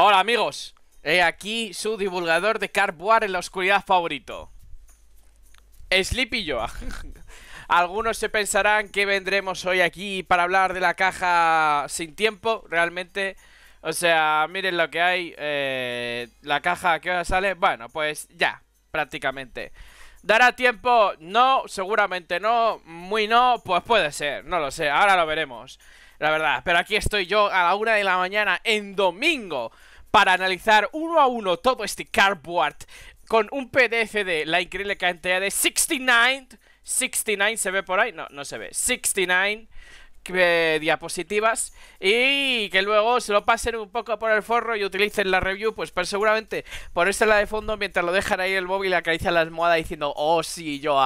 Hola amigos, he aquí su divulgador de Cardboard en la oscuridad favorito Sleepy Joa Algunos se pensarán que vendremos hoy aquí para hablar de la caja sin tiempo, realmente O sea, miren lo que hay, eh, la caja que ahora sale, bueno pues ya, prácticamente ¿Dará tiempo? No, seguramente no, muy no, pues puede ser, no lo sé, ahora lo veremos la verdad. Pero aquí estoy yo a la una de la mañana en domingo para analizar uno a uno todo este cardboard con un PDF de la increíble cantidad de 69, 69 se ve por ahí, no, no se ve, 69 eh, diapositivas y que luego se lo pasen un poco por el forro y utilicen la review, pues pero pues, seguramente la de fondo mientras lo dejan ahí el móvil acarician la almohada diciendo, oh sí, yo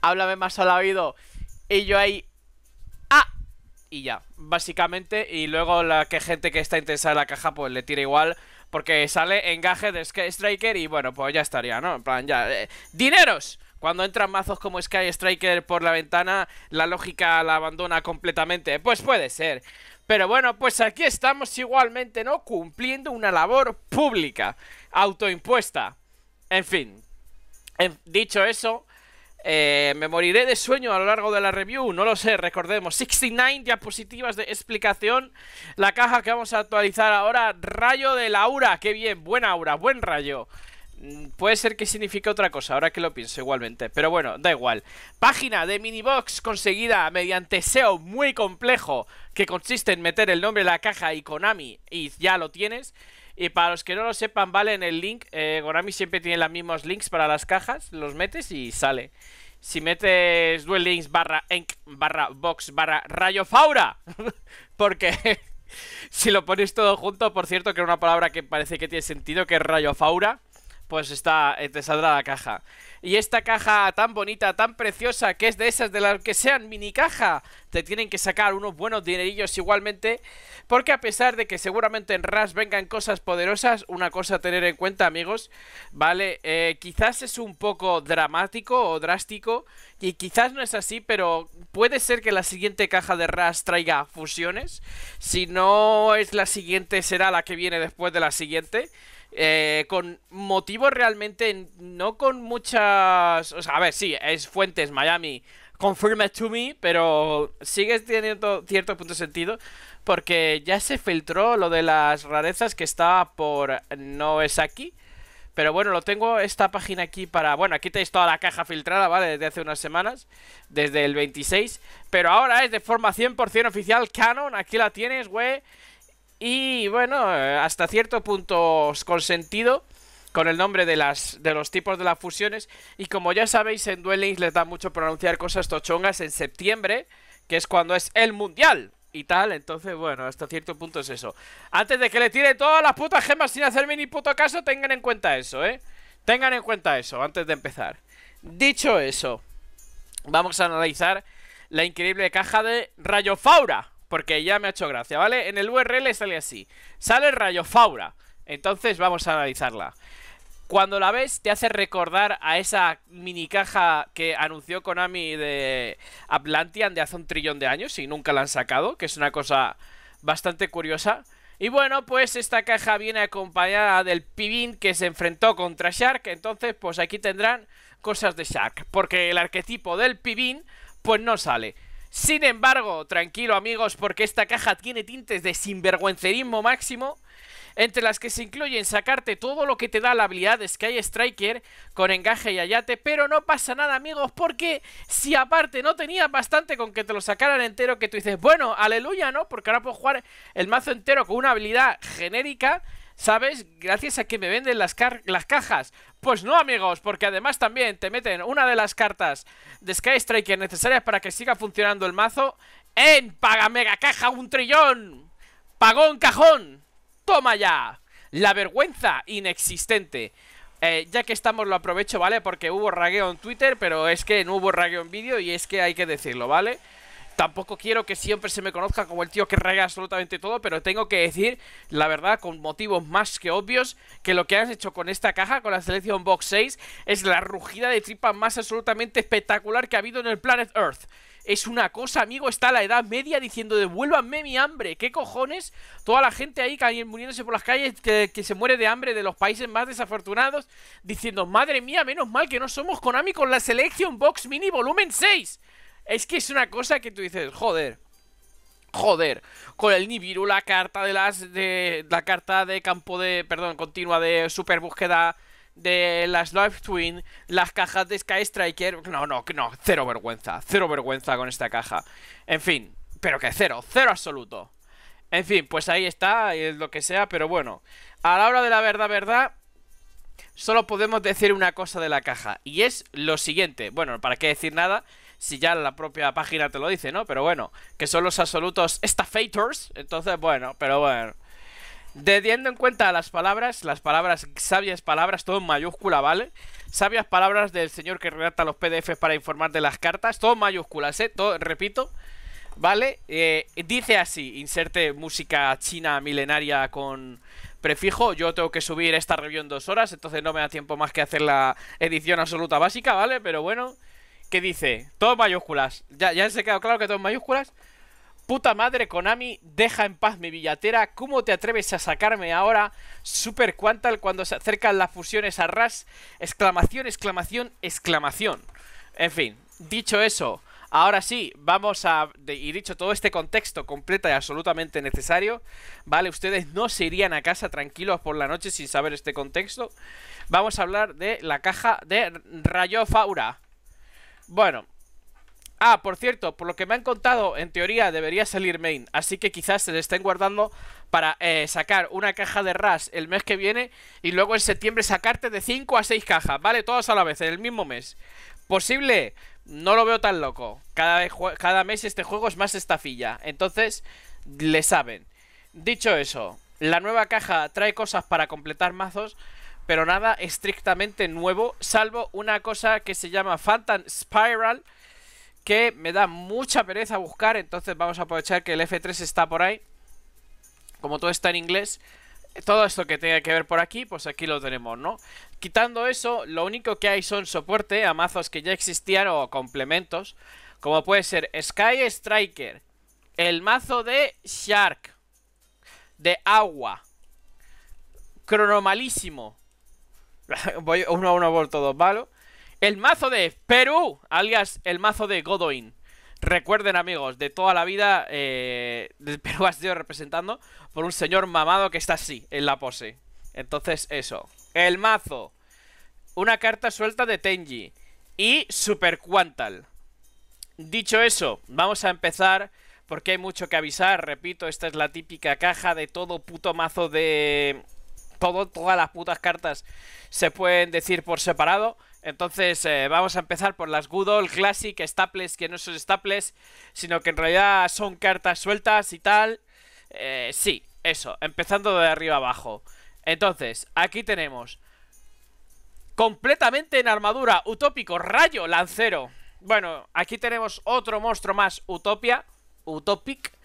háblame más al oído y yo ahí, ah, y ya, básicamente, y luego la que gente que está interesada en la caja pues le tira igual porque sale engaje de Sky Striker y bueno, pues ya estaría, ¿no? En plan, ya... Eh, ¡Dineros! Cuando entran mazos como Sky Striker por la ventana, la lógica la abandona completamente. Pues puede ser. Pero bueno, pues aquí estamos igualmente, ¿no? Cumpliendo una labor pública, autoimpuesta. En fin. dicho eso, eh, me moriré de sueño a lo largo de la review, no lo sé, recordemos 69 diapositivas de explicación La caja que vamos a actualizar ahora Rayo de la aura, qué bien, buena aura, buen rayo mm, Puede ser que signifique otra cosa, ahora que lo pienso igualmente Pero bueno, da igual Página de minibox conseguida mediante SEO muy complejo Que consiste en meter el nombre de la caja y Konami Y ya lo tienes y para los que no lo sepan, vale, en el link, Gorami eh, siempre tiene los mismos links para las cajas, los metes y sale. Si metes Duel Links barra Enk barra Box barra Rayo Faura, porque si lo pones todo junto, por cierto, que era una palabra que parece que tiene sentido, que es Rayo Faura, pues está, eh, te saldrá la caja. Y esta caja tan bonita, tan preciosa, que es de esas de las que sean mini caja, te tienen que sacar unos buenos dinerillos igualmente, porque a pesar de que seguramente en RAS vengan cosas poderosas, una cosa a tener en cuenta amigos, ¿vale? Eh, quizás es un poco dramático o drástico, y quizás no es así, pero puede ser que la siguiente caja de RAS traiga fusiones, si no es la siguiente será la que viene después de la siguiente eh, con motivos realmente no con muchas... O sea, a ver, sí, es Fuentes, Miami, confirmed to me, pero sigue teniendo cierto punto de sentido porque ya se filtró lo de las rarezas que estaba por no es aquí. Pero bueno, lo tengo esta página aquí para... Bueno, aquí tenéis toda la caja filtrada, ¿vale? Desde hace unas semanas, desde el 26. Pero ahora es de forma 100% oficial canon, aquí la tienes, güey. Y bueno, eh, hasta cierto punto consentido con el nombre de, las, de los tipos de las fusiones. Y como ya sabéis, en Duel Links les da mucho pronunciar cosas tochongas en septiembre, que es cuando es el mundial y tal. Entonces, bueno, hasta cierto punto es eso. Antes de que le tire todas las putas gemas sin hacerme ni puto caso, tengan en cuenta eso, ¿eh? Tengan en cuenta eso antes de empezar. Dicho eso, vamos a analizar la increíble caja de Rayo Faura porque ya me ha hecho gracia, ¿vale? En el URL sale así. Sale el rayo faura. Entonces vamos a analizarla. Cuando la ves te hace recordar a esa mini caja que anunció Konami de Atlantean de hace un trillón de años y nunca la han sacado, que es una cosa bastante curiosa. Y bueno, pues esta caja viene acompañada del pibín que se enfrentó contra Shark, entonces pues aquí tendrán cosas de Shark, porque el arquetipo del pibín pues no sale. Sin embargo, tranquilo amigos, porque esta caja tiene tintes de sinvergüencerismo máximo, entre las que se incluyen sacarte todo lo que te da la habilidad de Sky Striker con engaje y ayate, pero no pasa nada amigos, porque si aparte no tenías bastante con que te lo sacaran entero, que tú dices, bueno, aleluya, ¿no? Porque ahora puedo jugar el mazo entero con una habilidad genérica ¿Sabes? Gracias a que me venden las, las cajas. Pues no, amigos, porque además también te meten una de las cartas de Sky Striker necesarias para que siga funcionando el mazo en Paga Mega Caja un trillón. Pagón cajón. Toma ya. La vergüenza inexistente. Eh, ya que estamos lo aprovecho, ¿vale? Porque hubo ragueo en Twitter, pero es que no hubo ragueo en vídeo y es que hay que decirlo, ¿vale? vale Tampoco quiero que siempre se me conozca como el tío que rega absolutamente todo, pero tengo que decir, la verdad, con motivos más que obvios, que lo que has hecho con esta caja, con la Selection Box 6, es la rugida de tripa más absolutamente espectacular que ha habido en el Planet Earth. Es una cosa, amigo, está la edad media diciendo devuélvanme mi hambre, ¿qué cojones? Toda la gente ahí muriéndose por las calles, que, se muere de hambre de los países más desafortunados, diciendo, madre mía, menos mal que no somos Konami con la Selection Box Mini Volumen 6. Es que es una cosa que tú dices, joder. Joder, con el Nibiru, la carta de las. de. La carta de campo de. Perdón, continua de super búsqueda de las Live Twin, las cajas de Sky Striker. No, no, no, cero vergüenza, cero vergüenza con esta caja. En fin, pero que cero, cero absoluto. En fin, pues ahí está, es lo que sea, pero bueno. A la hora de la verdad, verdad, solo podemos decir una cosa de la caja. Y es lo siguiente. Bueno, ¿para qué decir nada? si ya la propia página te lo dice, ¿no? Pero bueno, que son los absolutos estafators, entonces bueno, pero bueno. Teniendo en cuenta las palabras, las palabras, sabias palabras, todo en mayúscula, ¿vale? Sabias palabras del señor que redacta los PDFs para informar de las cartas, todo en mayúsculas, ¿eh? Todo, repito, ¿vale? Eh, dice así, inserte música china milenaria con prefijo. Yo tengo que subir esta review en dos horas, entonces no me da tiempo más que hacer la edición absoluta básica, ¿vale? Pero bueno que dice, todo mayúsculas, ya, ya se ha quedado claro que todo mayúsculas. Puta madre, Konami, deja en paz mi billetera. ¿Cómo te atreves a sacarme ahora? Super Quantal cuando se acercan las fusiones a Ras. Exclamación, exclamación, exclamación. En fin, dicho eso, ahora sí, vamos a. Y dicho todo este contexto completo y absolutamente necesario, ¿vale? Ustedes no se irían a casa tranquilos por la noche sin saber este contexto. Vamos a hablar de la caja de Rayo Faura. Bueno. Ah, por cierto, por lo que me han contado, en teoría debería salir main. Así que quizás se le estén guardando para eh, sacar una caja de RAS el mes que viene y luego en septiembre sacarte de 5 a 6 cajas, ¿vale? Todas a la vez, en el mismo mes. ¿Posible? No lo veo tan loco. Cada, cada mes este juego es más estafilla. Entonces, le saben. Dicho eso, la nueva caja trae cosas para completar mazos pero nada estrictamente nuevo, salvo una cosa que se llama Phantom Spiral, que me da mucha pereza buscar, entonces vamos a aprovechar que el F3 está por ahí, como todo está en inglés, todo esto que tenga que ver por aquí, pues aquí lo tenemos, ¿no? Quitando eso, lo único que hay son soporte a mazos que ya existían o complementos, como puede ser Sky Striker, el mazo de Shark, de Agua, Cronomalísimo, Voy uno a uno por todos ¿vale? El mazo de Perú, alias el mazo de Godoin. Recuerden, amigos, de toda la vida, eh, Perú ha sido representando por un señor mamado que está así, en la pose. Entonces, eso. El mazo. Una carta suelta de Tenji. Y Super Quantal. Dicho eso, vamos a empezar porque hay mucho que avisar. Repito, esta es la típica caja de todo puto mazo de todas las putas cartas se pueden decir por separado. Entonces eh, vamos a empezar por las Good Classic Staples, que no son Staples, sino que en realidad son cartas sueltas y tal. Eh, sí, eso, empezando de arriba abajo. Entonces, aquí tenemos completamente en armadura, utópico, rayo, lancero. Bueno, aquí tenemos otro monstruo más, Utopia, Utopic.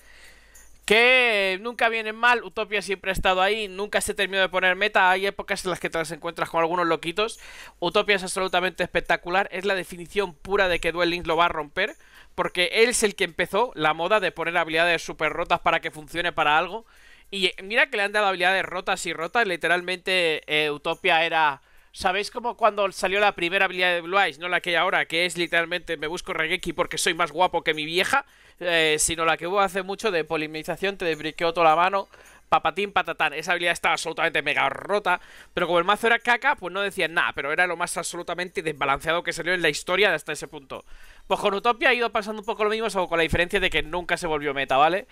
Que nunca vienen mal, Utopia siempre ha estado ahí, nunca se terminó de poner meta, hay épocas en las que te las encuentras con algunos loquitos. Utopia es absolutamente espectacular, es la definición pura de que Duel Links lo va a romper, porque él es el que empezó la moda de poner habilidades super rotas para que funcione para algo. Y eh, mira que le han dado habilidades rotas y rotas, literalmente eh, Utopia era... ¿Sabéis como cuando salió la primera habilidad de Blue Eyes? No la que hay ahora, que es literalmente me busco Regeki porque soy más guapo que mi vieja. Eh, sino la que hubo hace mucho de polinización, te desbriqueó toda la mano, papatín, patatán. Esa habilidad estaba absolutamente mega rota, pero como el mazo era caca, pues no decía nada, pero era lo más absolutamente desbalanceado que salió en la historia hasta ese punto. Pues con Utopia ha ido pasando un poco lo mismo, salvo con la diferencia de que nunca se volvió meta, ¿vale?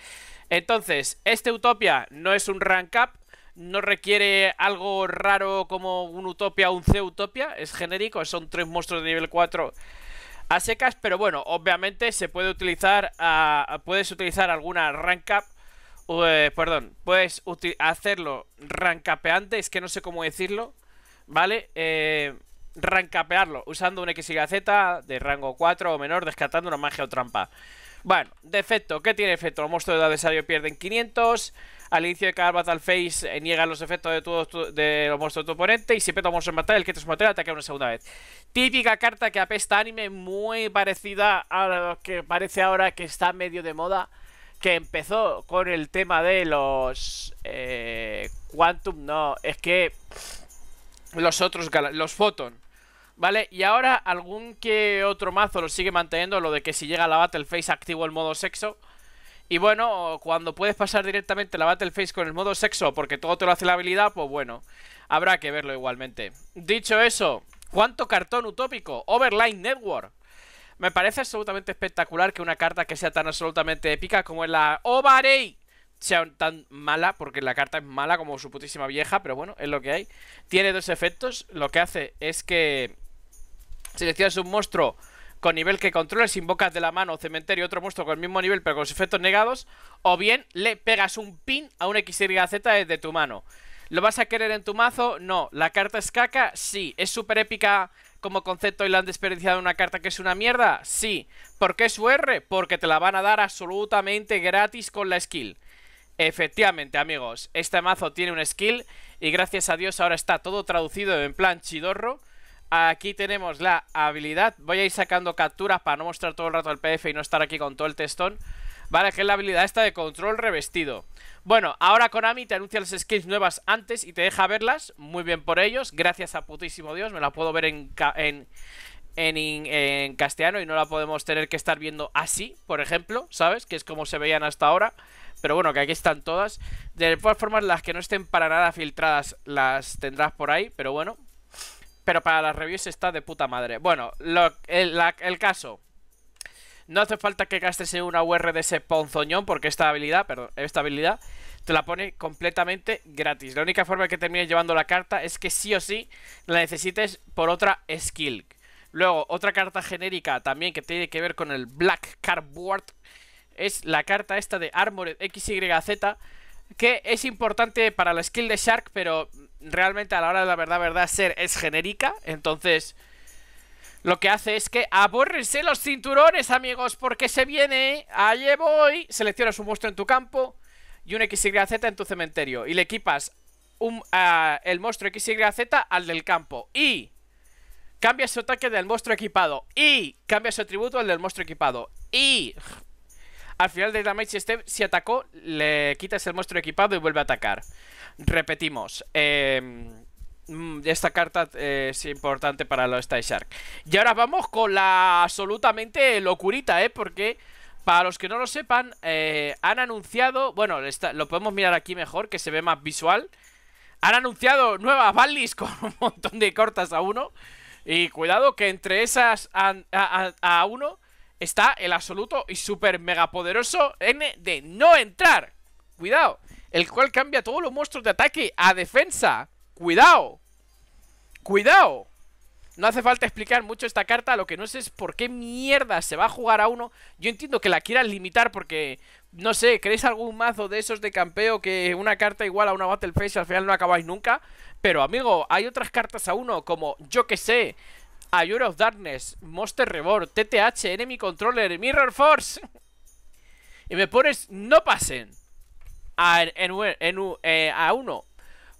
Entonces, este Utopia no es un rank up, no requiere algo raro como un Utopia o un C-Utopia, es genérico, son tres monstruos de nivel 4 a secas, pero bueno, obviamente se puede utilizar, puedes utilizar alguna rank up, eh, perdón, puedes hacerlo rancapeante es que no sé cómo decirlo, ¿vale? Eh, rankapearlo usando un z de rango 4 o menor, descartando una magia o trampa. Bueno, defecto, ¿qué tiene efecto? Los monstruos de adversario pierden 500, al inicio de cada Battle Phase eh, niega los efectos de, todos de los monstruos de tu oponente y si peta un monstruo en batalla, el que te te ataca una segunda vez. Típica carta que apesta anime, muy parecida a lo que parece ahora que está medio de moda, que empezó con el tema de los eh, Quantum, no, es que los otros, los Photon. ¿Vale? Y ahora algún que otro mazo lo sigue manteniendo, lo de que si llega a la Battle face activo el modo sexo. Y bueno, cuando puedes pasar directamente la Battle Phase con el modo sexo, porque todo te lo hace la habilidad, pues bueno, habrá que verlo igualmente. Dicho eso, ¿cuánto cartón utópico? Overline Network. Me parece absolutamente espectacular que una carta que sea tan absolutamente épica como es la Overlay sea tan mala, porque la carta es mala como su putísima vieja, pero bueno, es lo que hay. Tiene dos efectos, lo que hace es que seleccionas un monstruo con nivel que controles, invocas de la mano cementerio otro monstruo con el mismo nivel pero con los efectos negados, o bien le pegas un pin a un XYZ desde tu mano. ¿Lo vas a querer en tu mazo? No. ¿La carta es caca? Sí. ¿Es súper épica como concepto y la han desperdiciado una carta que es una mierda? Sí. ¿Por qué su R? Porque te la van a dar absolutamente gratis con la skill. Efectivamente, amigos, este mazo tiene un skill y gracias a Dios ahora está todo traducido en plan chidorro. Aquí tenemos la habilidad. Voy a ir sacando capturas para no mostrar todo el rato el PDF y no estar aquí con todo el testón. Vale, que es la habilidad esta de control revestido. Bueno, ahora Konami te anuncia las skins nuevas antes y te deja verlas. Muy bien por ellos. Gracias a putísimo Dios. Me la puedo ver en, en, en castellano y no la podemos tener que estar viendo así, por ejemplo. ¿Sabes? Que es como se veían hasta ahora. Pero bueno, que aquí están todas. De todas formas, las que no estén para nada filtradas las tendrás por ahí. Pero bueno, pero para las reviews está de puta madre. Bueno, lo, el, caso. No hace falta que gastes en una UR de ese ponzoñón porque esta habilidad, perdón, esta habilidad te la pone completamente gratis. La única forma que termines llevando la carta es que sí o sí la necesites por otra skill. Luego, otra carta genérica también que tiene que ver con el Black Cardboard es la carta esta de Armored XYZ que es importante para la skill de Shark, pero realmente a la hora de la verdad, verdad, ser es genérica. Entonces, lo que hace es que abórrense los cinturones, amigos, porque se viene, allí voy, seleccionas un monstruo en tu campo y un XYZ en tu cementerio y le equipas un, ah, el monstruo XYZ al del campo y cambia su ataque del monstruo equipado y cambia su atributo al del monstruo equipado y al final de damage step, si atacó, le quitas el monstruo equipado y vuelve a atacar. Repetimos, em, mm, esta carta eh, es importante para los Style Shark. Y ahora vamos con la absolutamente locurita, ¿eh? Porque... Para los que no lo sepan, eh, han anunciado, bueno, lo podemos mirar aquí mejor, que se ve más visual. Han anunciado nuevas Ballis con un montón de cortas a uno. Y cuidado que entre esas a uno está el absoluto y super mega poderoso N de no entrar. Cuidado. El cual cambia todos los monstruos de ataque a defensa. Cuidado. Cuidado. No hace falta explicar mucho esta carta, lo que no sé es por qué mierda se va a jugar a uno. Yo entiendo que la quieran limitar porque, no sé, ¿creéis algún mazo de esos de campeo que una carta igual a una Battle Face al final no acabáis nunca? Pero amigo, hay otras cartas a uno como, yo que sé, a of Darkness, Monster Reborn, TTH, Enemy Controller, Mirror Force. y me pones, no pasen. Eh, a, uno.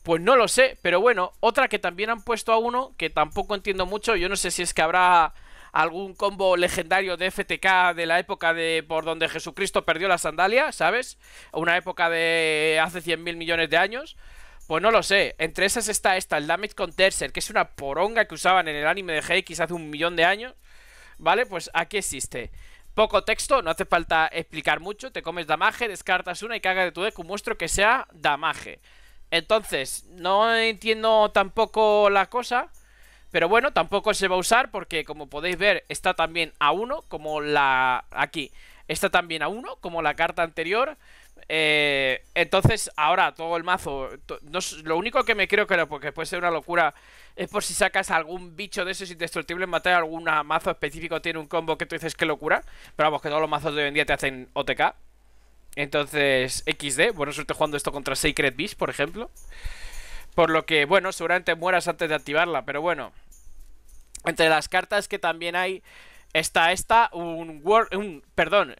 Pues no lo sé, pero bueno, otra que también han puesto a uno, que tampoco entiendo mucho, yo no sé si es que habrá algún combo legendario de FTK de la época de por donde Jesucristo perdió la sandalia, ¿sabes? Una época de hace 100.000 millones de años. Pues no lo sé. Entre esas está esta, el Damage terser que es una poronga que usaban en el anime de GX hace un millón de años. ¿Vale? Pues aquí existe. Poco texto, no hace falta explicar mucho. Te comes Damage, descartas una y caga de tu deck un monstruo que sea Damage Entonces, no entiendo tampoco la cosa. Pero bueno, tampoco se va a usar porque como podéis ver está también a uno, como la... aquí. Está también a uno como la carta anterior. Eh, entonces, ahora todo el mazo. lo único que me creo que porque puede ser una locura, es por si sacas algún bicho de esos indestructibles, matar algún mazo específico, tiene un combo que tú dices que locura. Pero vamos, que todos los mazos de hoy en día te hacen OTK. Entonces, XD, Bueno suerte jugando esto contra Sacred Beast, por ejemplo. Por lo que, bueno, seguramente mueras antes de activarla, pero bueno. Entre las cartas que también hay, está esta, un, word, un perdón,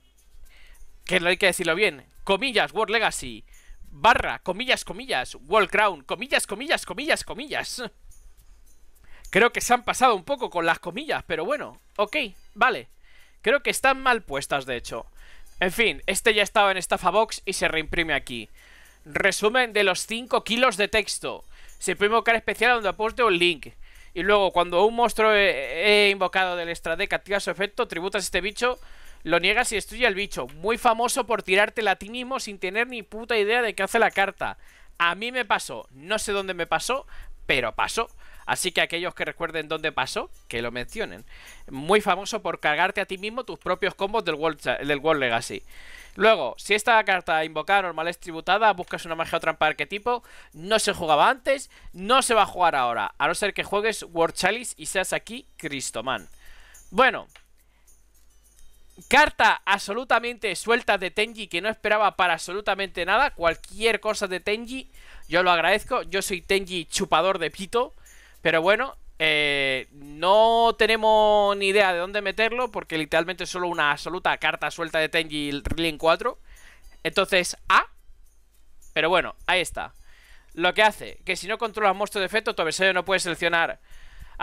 que no hay que decirlo bien, comillas, World Legacy, barra, comillas, comillas, World Crown, comillas, comillas, comillas, comillas. Creo que se han pasado un poco con las comillas, pero bueno, ok, vale. Creo que están mal puestas, de hecho. En fin, este ya estaba en Estafa Box y se reimprime aquí. Resumen de los 5 kilos de texto. Se puede invocar especial donde aporte un link. Y luego, cuando un monstruo he, invocado del extra deck activa su efecto, tributas este bicho lo niegas y destruye al bicho. Muy famoso por tirártela a ti mismo sin tener ni puta idea de qué hace la carta. A mí me pasó. No sé dónde me pasó, pero pasó. Así que aquellos que recuerden dónde pasó, que lo mencionen. Muy famoso por cargarte a ti mismo tus propios combos del World, del World Legacy. Luego, si esta carta invocada normal es tributada, buscas una magia o trampa de tipo. no se jugaba antes, no se va a jugar ahora, a no ser que juegues World Chalice y seas aquí Cristoman. Bueno, Carta absolutamente suelta de Tenji que no esperaba para absolutamente nada. Cualquier cosa de Tenji, yo lo agradezco. Yo soy Tenji chupador de pito. Pero bueno, eh, no tenemos ni idea de dónde meterlo porque literalmente es solo una absoluta carta suelta de Tenji Link 4. Entonces, A. Pero bueno, ahí está. Lo que hace que si no controlas monstruo de efecto, tu adversario no puede seleccionar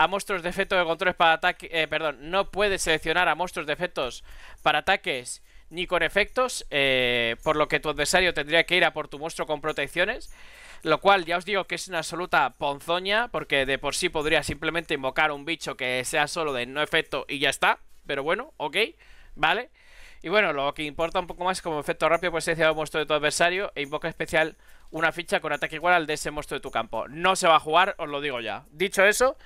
a monstruos de efecto de controles para ataque. Eh, perdón, no puedes seleccionar a monstruos de efectos para ataques ni con efectos, eh, por lo que tu adversario tendría que ir a por tu monstruo con protecciones. Lo cual ya os digo que es una absoluta ponzoña, porque de por sí podría simplemente invocar un bicho que sea solo de no efecto y ya está. Pero bueno, ok, vale. Y bueno, lo que importa un poco más es como efecto rápido Pues seleccionar un monstruo de tu adversario e invoca especial una ficha con ataque igual al de ese monstruo de tu campo. No se va a jugar, os lo digo ya. Dicho eso,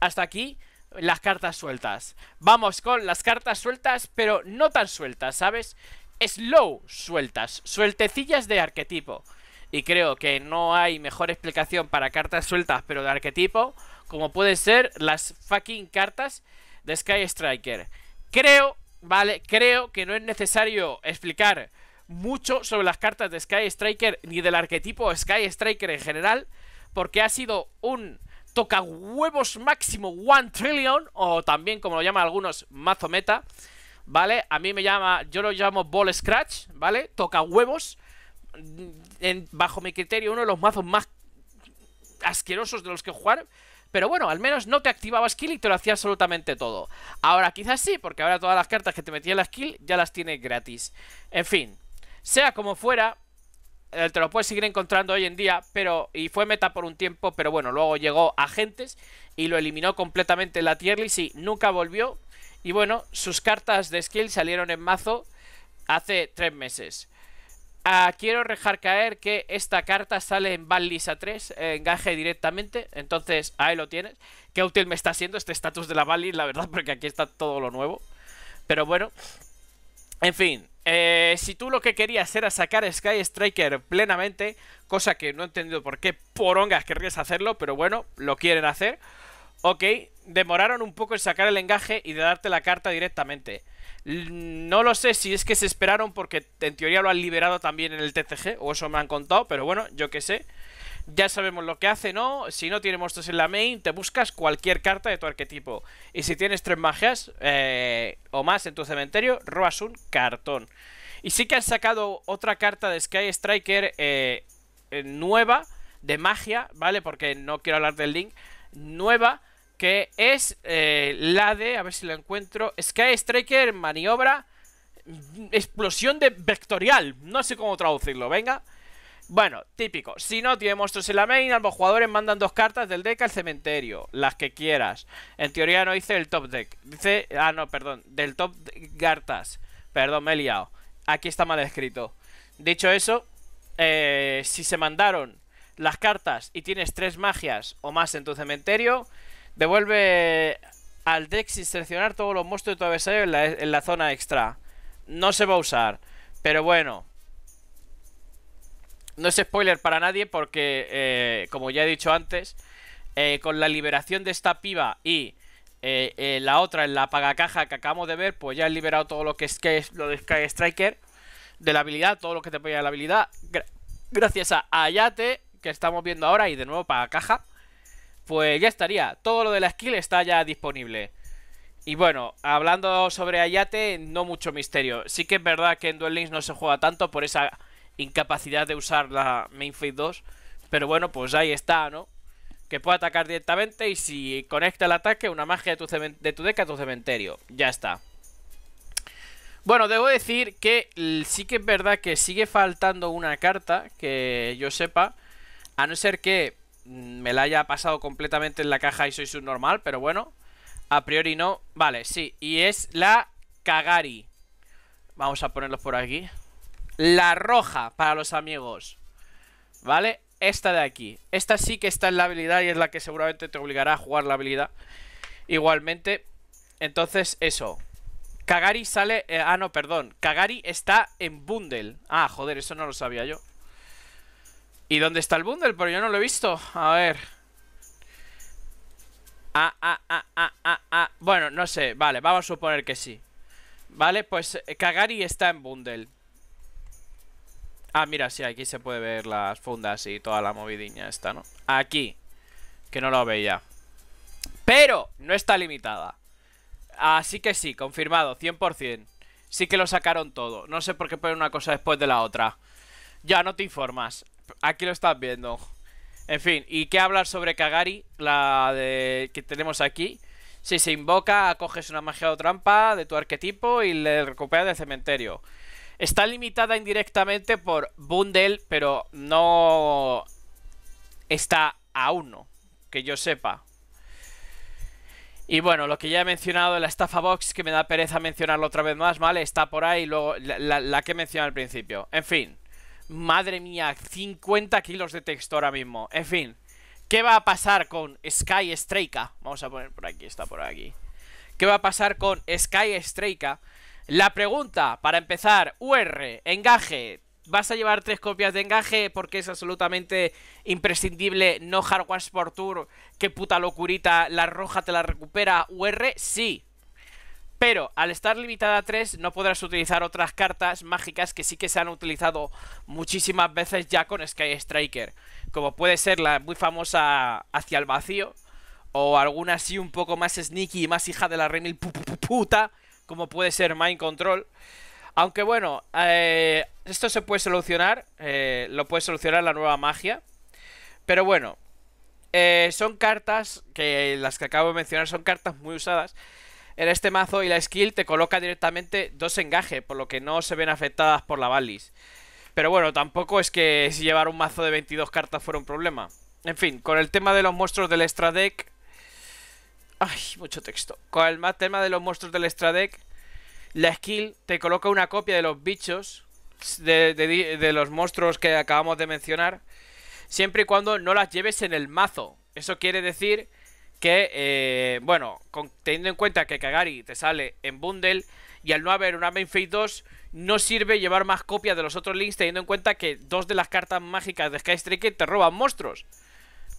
hasta aquí las cartas sueltas. Vamos con las cartas sueltas, pero no tan sueltas, ¿sabes? Slow sueltas, sueltecillas de arquetipo. Y creo que no hay mejor explicación para cartas sueltas, pero de arquetipo, como pueden ser las fucking cartas de Sky Striker. Creo, vale, creo que no es necesario explicar mucho sobre las cartas de Sky Striker ni del arquetipo Sky Striker en general, porque ha sido un toca huevos máximo 1 Trillion, o también como lo llaman algunos, mazo meta, ¿vale? A mí me llama, yo lo llamo Ball Scratch, ¿vale? Toca huevos, mm, bajo mi criterio uno de los mazos más asquerosos de los que jugar, pero bueno, al menos no te activaba skill y te lo hacía absolutamente todo. Ahora quizás sí, porque ahora todas las cartas que te metía en la skill ya las tiene gratis. En fin, sea como fuera, eh, te lo puedes seguir encontrando hoy en día, pero y fue meta por un tiempo, pero bueno, luego llegó Agentes y lo eliminó completamente la tier list y nunca volvió. Y bueno, sus cartas de skill salieron en mazo hace tres meses. Ah, quiero dejar caer que esta carta sale en valis a 3, engaje directamente, entonces ahí lo tienes. Qué útil me está siendo este estatus de la Van la verdad, porque aquí está todo lo nuevo. Pero bueno, en fin, eh, si tú lo que querías era sacar Sky Striker plenamente, cosa que no he entendido por qué porongas querrías hacerlo, pero bueno, lo quieren hacer. Ok, demoraron un poco en sacar el engaje y de darte la carta directamente. No lo sé si es que se esperaron porque en teoría lo han liberado también en el TCG, o eso me han contado, pero bueno, yo qué sé ya sabemos lo que hace, ¿no? Si no tiene monstruos en la main, te buscas cualquier carta de tu arquetipo. Y si tienes tres magias eh, o más en tu cementerio, robas un cartón. Y sí que han sacado otra carta de Sky Striker eh, eh, nueva, de magia, ¿vale? Porque no quiero hablar del link. Nueva, que es la de, a ver si la encuentro, Sky Striker Maniobra mm, Explosión de Vectorial. No sé cómo traducirlo, venga. Bueno, típico. Si no tiene monstruos en la main, ambos jugadores mandan dos cartas del deck al cementerio. Las que quieras. En teoría no dice el top deck. Dice... Ah, no, perdón. Del top cartas. Perdón, me he liado. Aquí está mal escrito. Dicho eso, eh, si se mandaron las cartas y tienes tres magias o más en tu cementerio, devuelve al deck sin seleccionar todos los monstruos de tu adversario en la zona extra. No se va a usar. Pero bueno, no es spoiler para nadie porque, eh, como ya he dicho antes, eh, con la liberación de esta piba y eh, la otra en la pagacaja que acabamos de ver, pues ya he liberado todo lo que es, lo de Sky Striker, de la habilidad, todo lo que te ponía la habilidad, gracias a Ayate, que estamos viendo ahora, y de nuevo pagacaja, pues ya estaría, todo lo de la skill está ya disponible. Y bueno, hablando sobre Ayate, no mucho misterio. Sí que es verdad que en Duel Links no se juega tanto por esa incapacidad de usar la main 2. Pero bueno, pues ahí está, ¿no? Que puede atacar directamente y si conecta el ataque, una magia de tu, de tu deck a tu cementerio. Ya está. Bueno, debo decir que sí que es verdad que sigue faltando una carta que yo sepa. A no ser que mm, me la haya pasado completamente en la caja y soy subnormal, pero bueno. A priori no. Vale, sí. Y es la Kagari. Vamos a ponerlos por aquí. La roja para los amigos ¿Vale? Esta de aquí Esta sí que está en la habilidad y es la que seguramente te obligará a jugar la habilidad Igualmente Entonces eso Kagari sale... Eh, ah, no, perdón Kagari está en Bundle Ah, joder, eso no lo sabía yo ¿Y dónde está el Bundle? Pero yo no lo he visto A ver Ah, ah, ah, ah, ah, ah Bueno, no sé Vale, vamos a suponer que sí Vale, pues eh, Kagari está en Bundle Ah, mira, sí, aquí se puede ver las fundas y toda la movidinha esta, ¿no? Aquí, que no lo veía Pero, no está limitada Así que sí, confirmado, 100% Sí que lo sacaron todo No sé por qué poner una cosa después de la otra Ya, no te informas Aquí lo estás viendo En fin, ¿y qué hablar sobre Kagari? La de... que tenemos aquí Si se invoca, coges una magia o trampa de tu arquetipo Y le recuperas del cementerio Está limitada indirectamente por Bundle, pero no está a uno, que yo sepa. Y bueno, lo que ya he mencionado, la estafa box, que me da pereza mencionarlo otra vez más, ¿vale? Está por ahí, luego la, que mencioné al principio. En fin, madre mía, 50 kilos de texto ahora mismo. En fin, ¿qué va a pasar con Sky Streika? Vamos a poner por aquí, está por aquí. ¿Qué va a pasar con Sky Streika? La pregunta, para empezar, UR, engaje, vas a llevar tres copias de engaje porque es absolutamente imprescindible. No hardware por tour. Qué puta locurita. La roja te la recupera. UR, sí. Pero al estar limitada a tres, no podrás utilizar otras cartas mágicas que sí que se han utilizado muchísimas veces ya con Sky Striker. Como puede ser la muy famosa Hacia el Vacío. O alguna así un poco más sneaky y más hija de la remil puta como puede ser Mind Control. Aunque bueno, eh, esto se puede solucionar, eh, lo puede solucionar la nueva magia. Pero bueno, eh, son cartas que las que acabo de mencionar son cartas muy usadas en este mazo y la skill te coloca directamente dos engajes, por lo que no se ven afectadas por la balis. Pero bueno, tampoco es que si llevar un mazo de 22 cartas fuera un problema. En fin, con el tema de los monstruos del extra deck, Ay, mucho texto. Con el más tema de los monstruos del extra deck, la skill te coloca una copia de los bichos, de, los monstruos que acabamos de mencionar, siempre y cuando no las lleves en el mazo. Eso quiere decir que, eh, bueno, teniendo en cuenta que Kagari te sale en bundle y al no haber una main phase 2, no sirve llevar más copias de los otros links, teniendo en cuenta que dos de las cartas mágicas de Sky Striker te roban monstruos.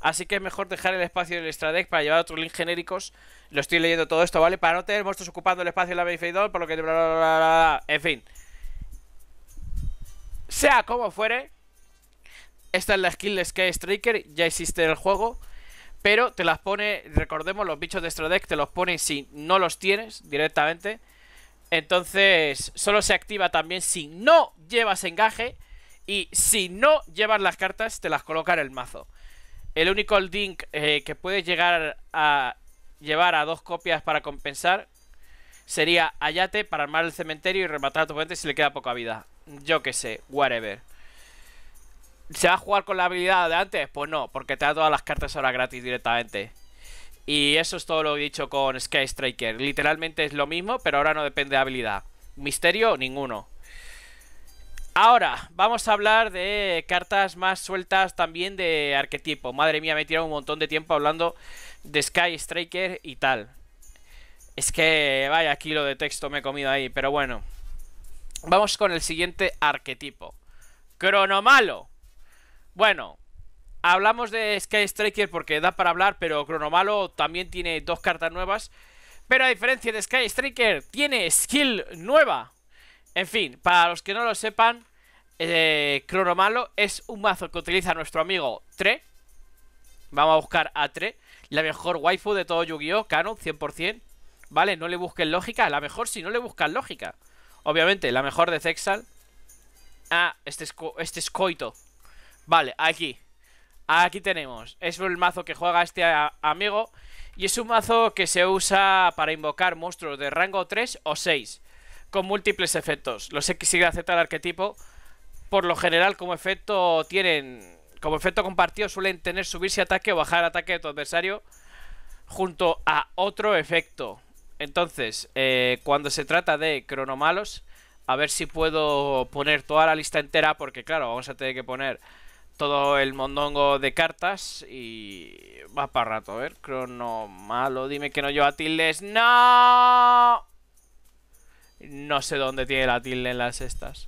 Así que es mejor dejar el espacio del extra deck para llevar otros links genéricos. Lo estoy leyendo todo esto, ¿vale? Para no tener monstruos ocupando el espacio de la 2 por lo que... en fin. Sea como fuere, esta es la skill de Sky Striker, ya existe en el juego. Pero te las pone, recordemos, los bichos de extra deck te los pone si no los tienes directamente. Entonces, solo se activa también si no llevas engaje. Y si no llevas las cartas, te las coloca en el mazo. El único link eh, que puede llegar a llevar a dos copias para compensar sería Ayate para armar el cementerio y rematar a tu oponente si le queda poca vida. Yo que sé, whatever. ¿Se va a jugar con la habilidad de antes? Pues no, porque te da todas las cartas ahora gratis directamente. Y eso es todo lo dicho con Sky Striker. Literalmente es lo mismo, pero ahora no depende de habilidad. Misterio, ninguno. Ahora, vamos a hablar de cartas más sueltas también de arquetipo. Madre mía, me he tirado un montón de tiempo hablando de Sky Striker y tal. Es que vaya aquí lo de texto me he comido ahí, pero bueno. Vamos con el siguiente arquetipo. Cronomalo. Bueno, hablamos de Sky Striker porque da para hablar, pero Cronomalo también tiene dos cartas nuevas. Pero a diferencia de Sky Striker, tiene skill nueva. En fin, para los que no lo sepan, eh, Malo es un mazo que utiliza nuestro amigo Tre. Vamos a buscar a Tre, la mejor waifu de todo Yu-Gi-Oh! Canon, 100%. ¿Vale? No le busquen lógica, la mejor si no le buscan lógica. Obviamente, la mejor de Zexal. Ah, este este es Vale, aquí. Aquí tenemos. Es el mazo que juega este amigo. Y es un mazo que se usa para invocar monstruos de rango 3 o 6 con múltiples efectos. Los X, Y, Z el arquetipo, por lo general, como efecto tienen. Como efecto compartido, suelen tener subirse ataque o bajar ataque de tu adversario junto a otro efecto. Entonces, eh, cuando se trata de cronomalos, a ver si puedo poner toda la lista entera, porque claro, vamos a tener que poner todo el mondongo de cartas y va para rato. A ver, cronomalo, dime que no lleva tildes. ¡No! No sé dónde tiene la tilde en las estas.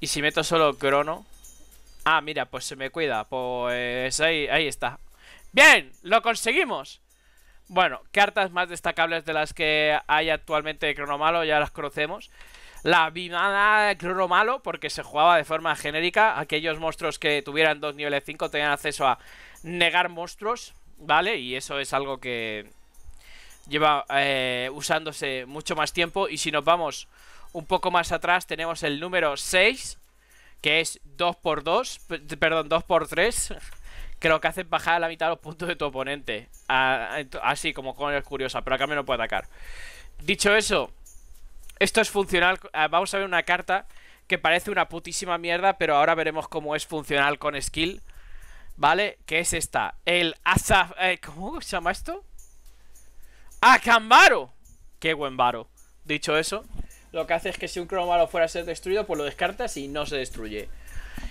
Y si meto solo crono... Ah, mira, pues se me cuida. Pues ahí, ahí está. ¡Bien! ¡Lo conseguimos! Bueno, cartas más destacables de las que hay actualmente de Crono Malo, ya las conocemos. La de Crono Malo, porque se jugaba de forma genérica. Aquellos monstruos que tuvieran dos niveles 5 tenían acceso a negar monstruos, ¿vale? Y eso es algo que lleva eh, usándose mucho más tiempo. Y si nos vamos un poco más atrás, tenemos el número 6, que es 2x2, perdón, 2x3, que lo que hace es bajar a la mitad los puntos de tu oponente. así como con el curiosa, pero acá me lo puede atacar. Dicho eso, esto es funcional. Ah, vamos a ver una carta que parece una putísima mierda, pero ahora veremos cómo es funcional con skill. ¿Vale? Que es esta, el Asaf... Eh, ¿Cómo se llama esto? Kanbaro! ¡Qué buen varo! Dicho eso, lo que hace es que si un malo fuera a ser destruido, pues lo descartas y no se destruye.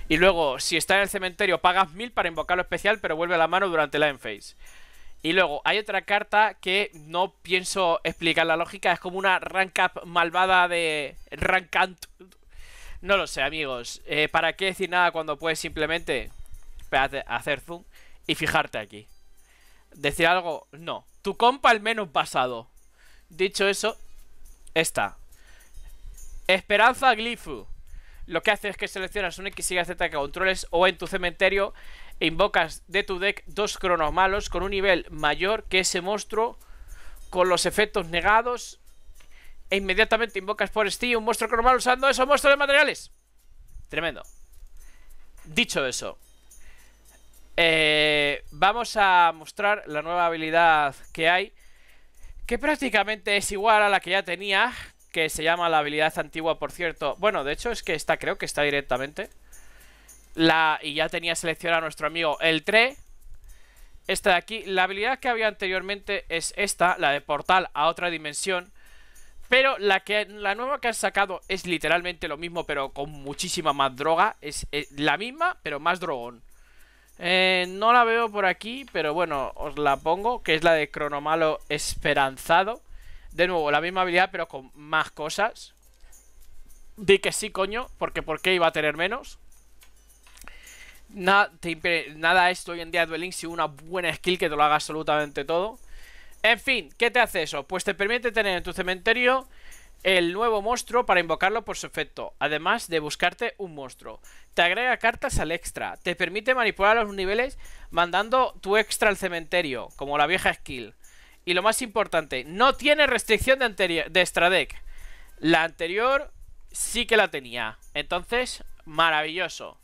Y luego, si está en el cementerio, pagas mil para invocarlo especial, pero vuelve a la mano durante la phase. Y luego, hay otra carta que no pienso explicar la lógica, es como una rank up malvada de rankant. No lo sé, amigos. Eh, ¿Para qué decir nada cuando puedes simplemente hacer zoom y fijarte aquí? Decir algo, no. Tu compa al menos pasado. Dicho eso, está Esperanza Glifu. Lo que hace es que seleccionas un X y Z que controles o en tu cementerio e invocas de tu deck dos cronos malos con un nivel mayor que ese monstruo con los efectos negados e inmediatamente invocas por Steam un monstruo crono usando esos monstruos de materiales. Tremendo. Dicho eso, eh, vamos a mostrar la nueva habilidad que hay, que prácticamente es igual a la que ya tenía, que se llama la habilidad antigua, por cierto. Bueno, de hecho es que está, creo que está directamente. La, y ya tenía seleccionado a nuestro amigo el 3. Esta de aquí, la habilidad que había anteriormente es esta, la de portal a otra dimensión. Pero la, que, la nueva que han sacado es literalmente lo mismo, pero con muchísima más droga. Es, es la misma, pero más drogón. Eh, no la veo por aquí, pero bueno, os la pongo, que es la de Cronomalo Esperanzado. De nuevo, la misma habilidad, pero con más cosas. Di que sí, coño, porque ¿por qué iba a tener menos? Nada, nada esto hoy en día Dueling si una buena skill que te lo haga absolutamente todo. En fin, ¿qué te hace eso? Pues te permite tener en tu cementerio el nuevo monstruo para invocarlo por su efecto, además de buscarte un monstruo. Te agrega cartas al extra, te permite manipular los niveles mandando tu extra al cementerio, como la vieja skill. Y lo más importante, no tiene restricción de, de extra deck. La anterior sí que la tenía. Entonces, maravilloso.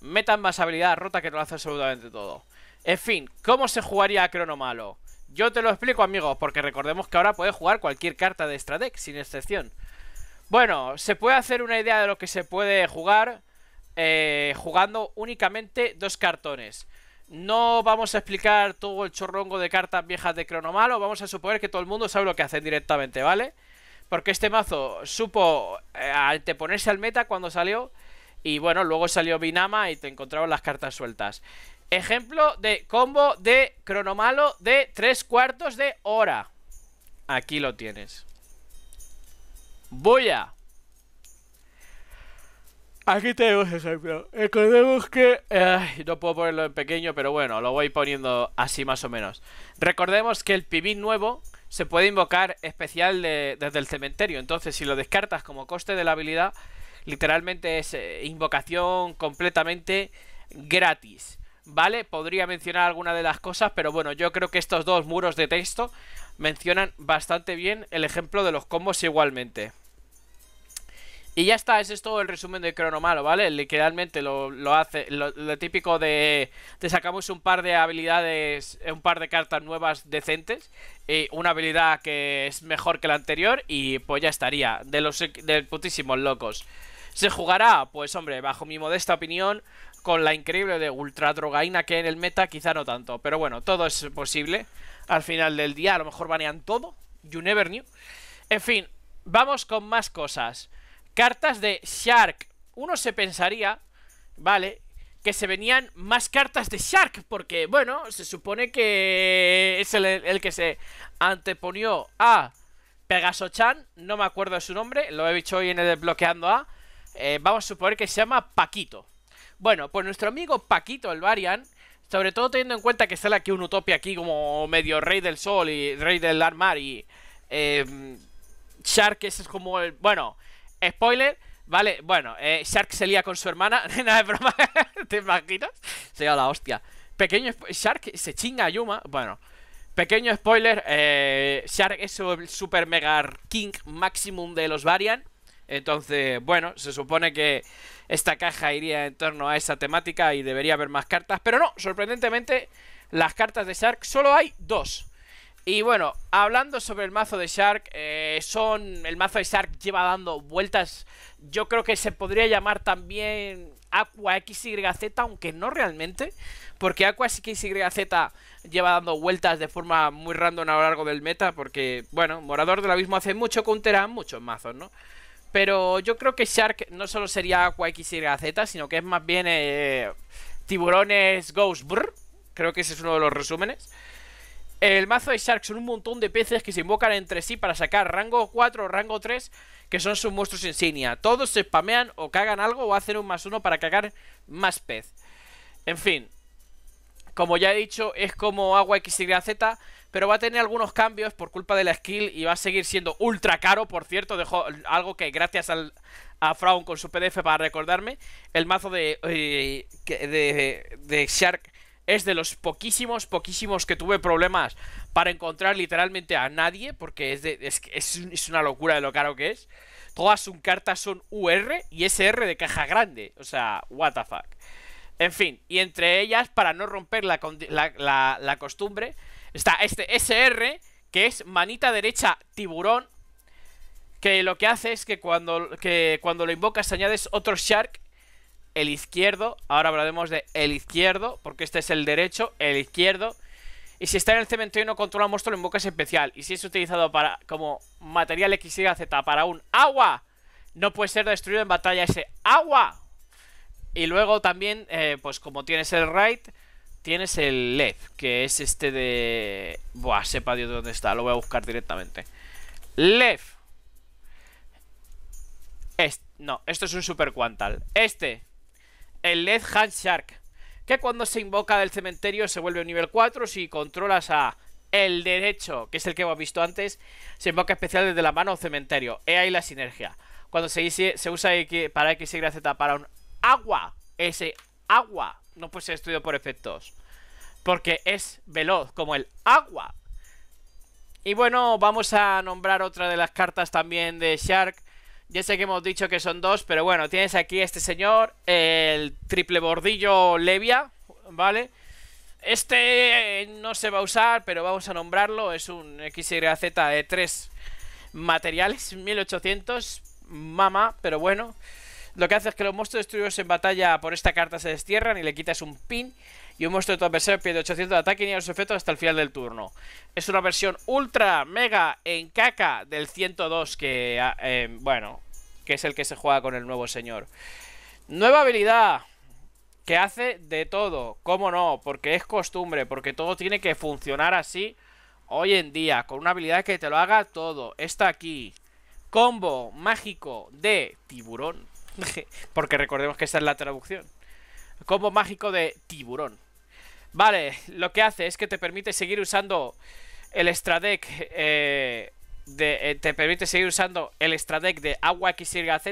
Metan más habilidad rota que lo hace absolutamente todo. En fin, ¿cómo se jugaría a Crono Malo? Yo te lo explico, amigos, porque recordemos que ahora puedes jugar cualquier carta de extra deck, sin excepción. Bueno, se puede hacer una idea de lo que se puede jugar eh, jugando únicamente dos cartones. No vamos a explicar todo el chorrongo de cartas viejas de Cronomalo, vamos a suponer que todo el mundo sabe lo que hacen directamente, ¿vale? Porque este mazo supo eh, te ponerse al meta cuando salió y bueno, luego salió Binama y te encontraban las cartas sueltas. Ejemplo de combo de cronomalo de tres cuartos de hora. Aquí lo tienes. a Aquí tenemos ejemplo. Recordemos que... no puedo ponerlo en pequeño, pero bueno, lo voy poniendo así más o menos. Recordemos que el pibín nuevo se puede invocar especial desde el cementerio. Entonces, si lo descartas como coste de la habilidad, literalmente es eh, invocación completamente gratis. ¿vale? Podría mencionar alguna de las cosas, pero bueno, yo creo que estos dos muros de texto mencionan bastante bien el ejemplo de los combos igualmente. Y ya está, es esto el resumen de Crono Malo, ¿vale? Literalmente lo, lo hace, lo, típico de te sacamos un par de habilidades, eh, un par de cartas nuevas decentes, y una habilidad que es mejor que la anterior y pues ya estaría, de los de putísimos locos. ¿Se jugará? Pues hombre, bajo mi modesta opinión, con la increíble de Ultra Drogaina que en el meta quizá no tanto. Pero bueno, todo es posible. Al final del día a lo mejor banean todo. You never knew. En fin, vamos con más cosas. Cartas de Shark. Uno se pensaría, ¿vale? Que se venían más cartas de Shark. Porque, bueno, se supone que es el, que se anteponió a Pegaso-chan. No me acuerdo de su nombre. Lo he dicho hoy en el desbloqueando a. Eh, vamos a suponer que se llama Paquito. Bueno, pues nuestro amigo Paquito el Varian sobre todo teniendo en cuenta que sale aquí un Utopia aquí como medio rey del sol y rey del armar y... Em, Shark ese es como el... Bueno, spoiler, ¿vale? Bueno, eh, Shark se lía con su hermana, nada de broma, ¿te imaginas? Se la hostia. Pequeño... Shark se chinga a Yuma, bueno... Pequeño spoiler, eh, Shark es el super mega king maximum de los Varian. Entonces, bueno, se supone que esta caja iría en torno a esa temática y debería haber más cartas. Pero no, sorprendentemente, las cartas de Shark solo hay dos. Y bueno, hablando sobre el mazo de Shark, eh, son. El mazo de Shark lleva dando vueltas. Yo creo que se podría llamar también Aqua XYZ, aunque no realmente. Porque Aqua XYZ lleva dando vueltas de forma muy random a lo largo del meta. Porque, bueno, Morador del Abismo hace mucho, a muchos mazos, ¿no? Pero yo creo que Shark no solo sería agua z sino que es más bien eh, Tiburones Ghost Creo que ese es uno de los resúmenes. El mazo de Shark son un montón de peces que se invocan entre sí para sacar rango 4 o rango 3, que son sus monstruos insignia. Todos se spamean o cagan algo o hacen un más uno para cagar más pez. En fin, como ya he dicho, es como agua XYZ, pero va a tener algunos cambios por culpa de la skill y va a seguir siendo ultra caro, por cierto, dejo algo que gracias al, a Fraun con su PDF para recordarme, el mazo eh, de, de, Shark es de los poquísimos, poquísimos que tuve problemas para encontrar literalmente a nadie, porque es, es, una locura de lo caro que es. Todas sus cartas son UR y SR de caja grande, o sea, what the fuck. En fin, y entre ellas, para no romper la costumbre, Está este SR, que es manita derecha tiburón, que lo que hace es que cuando, cuando lo invocas añades otro Shark, el izquierdo, ahora hablaremos de el izquierdo, porque este es el derecho, el izquierdo, y si está en el cementerio y no controla monstruo, lo invocas especial. Y si es utilizado para como material XYZ para un agua, no puede ser destruido en batalla ese agua. Y luego también, eh, pues como tienes el raid, right, Tienes el LED, que es este de... Buah, sepa Dios dónde está, lo voy a buscar directamente. LED. es, no, esto es un super quantal. Este. El LED Hand Shark. Que cuando se invoca del cementerio se vuelve un nivel 4 si controlas a... El derecho, que es el que hemos visto antes, se invoca especial desde la mano o cementerio. He ahí la sinergia. Cuando se, se usa para X, Y, Z para un agua, ese agua no pues estudio destruido por efectos. Porque es veloz, como el agua. Y bueno, vamos a nombrar otra de las cartas también de Shark. Ya sé que hemos dicho que son dos, pero bueno, tienes aquí este señor, el triple bordillo Levia, ¿vale? Este eh, no se va a usar, pero vamos a nombrarlo. Es un XYZ de tres materiales, 1800, mama, pero bueno. Lo que hace es que los monstruos destruidos en batalla por esta carta se destierran y le quitas un pin. Y un monstruo de tu adversario pierde 800 de ataque y los efectos hasta el final del turno. Es una versión ultra, mega, en caca del 102 que, ah, em, bueno, que es el que se juega con el nuevo señor. Nueva habilidad que hace de todo. ¿Cómo no? Porque es costumbre, porque todo tiene que funcionar así hoy en día, con una habilidad que te lo haga todo. Está aquí. Combo mágico de tiburón. Porque recordemos que esta es la traducción. Combo mágico de tiburón. Vale, lo que hace es que te permite seguir usando el extra deck. Eh, de, eh, te permite seguir usando el extra deck de agua XYZ.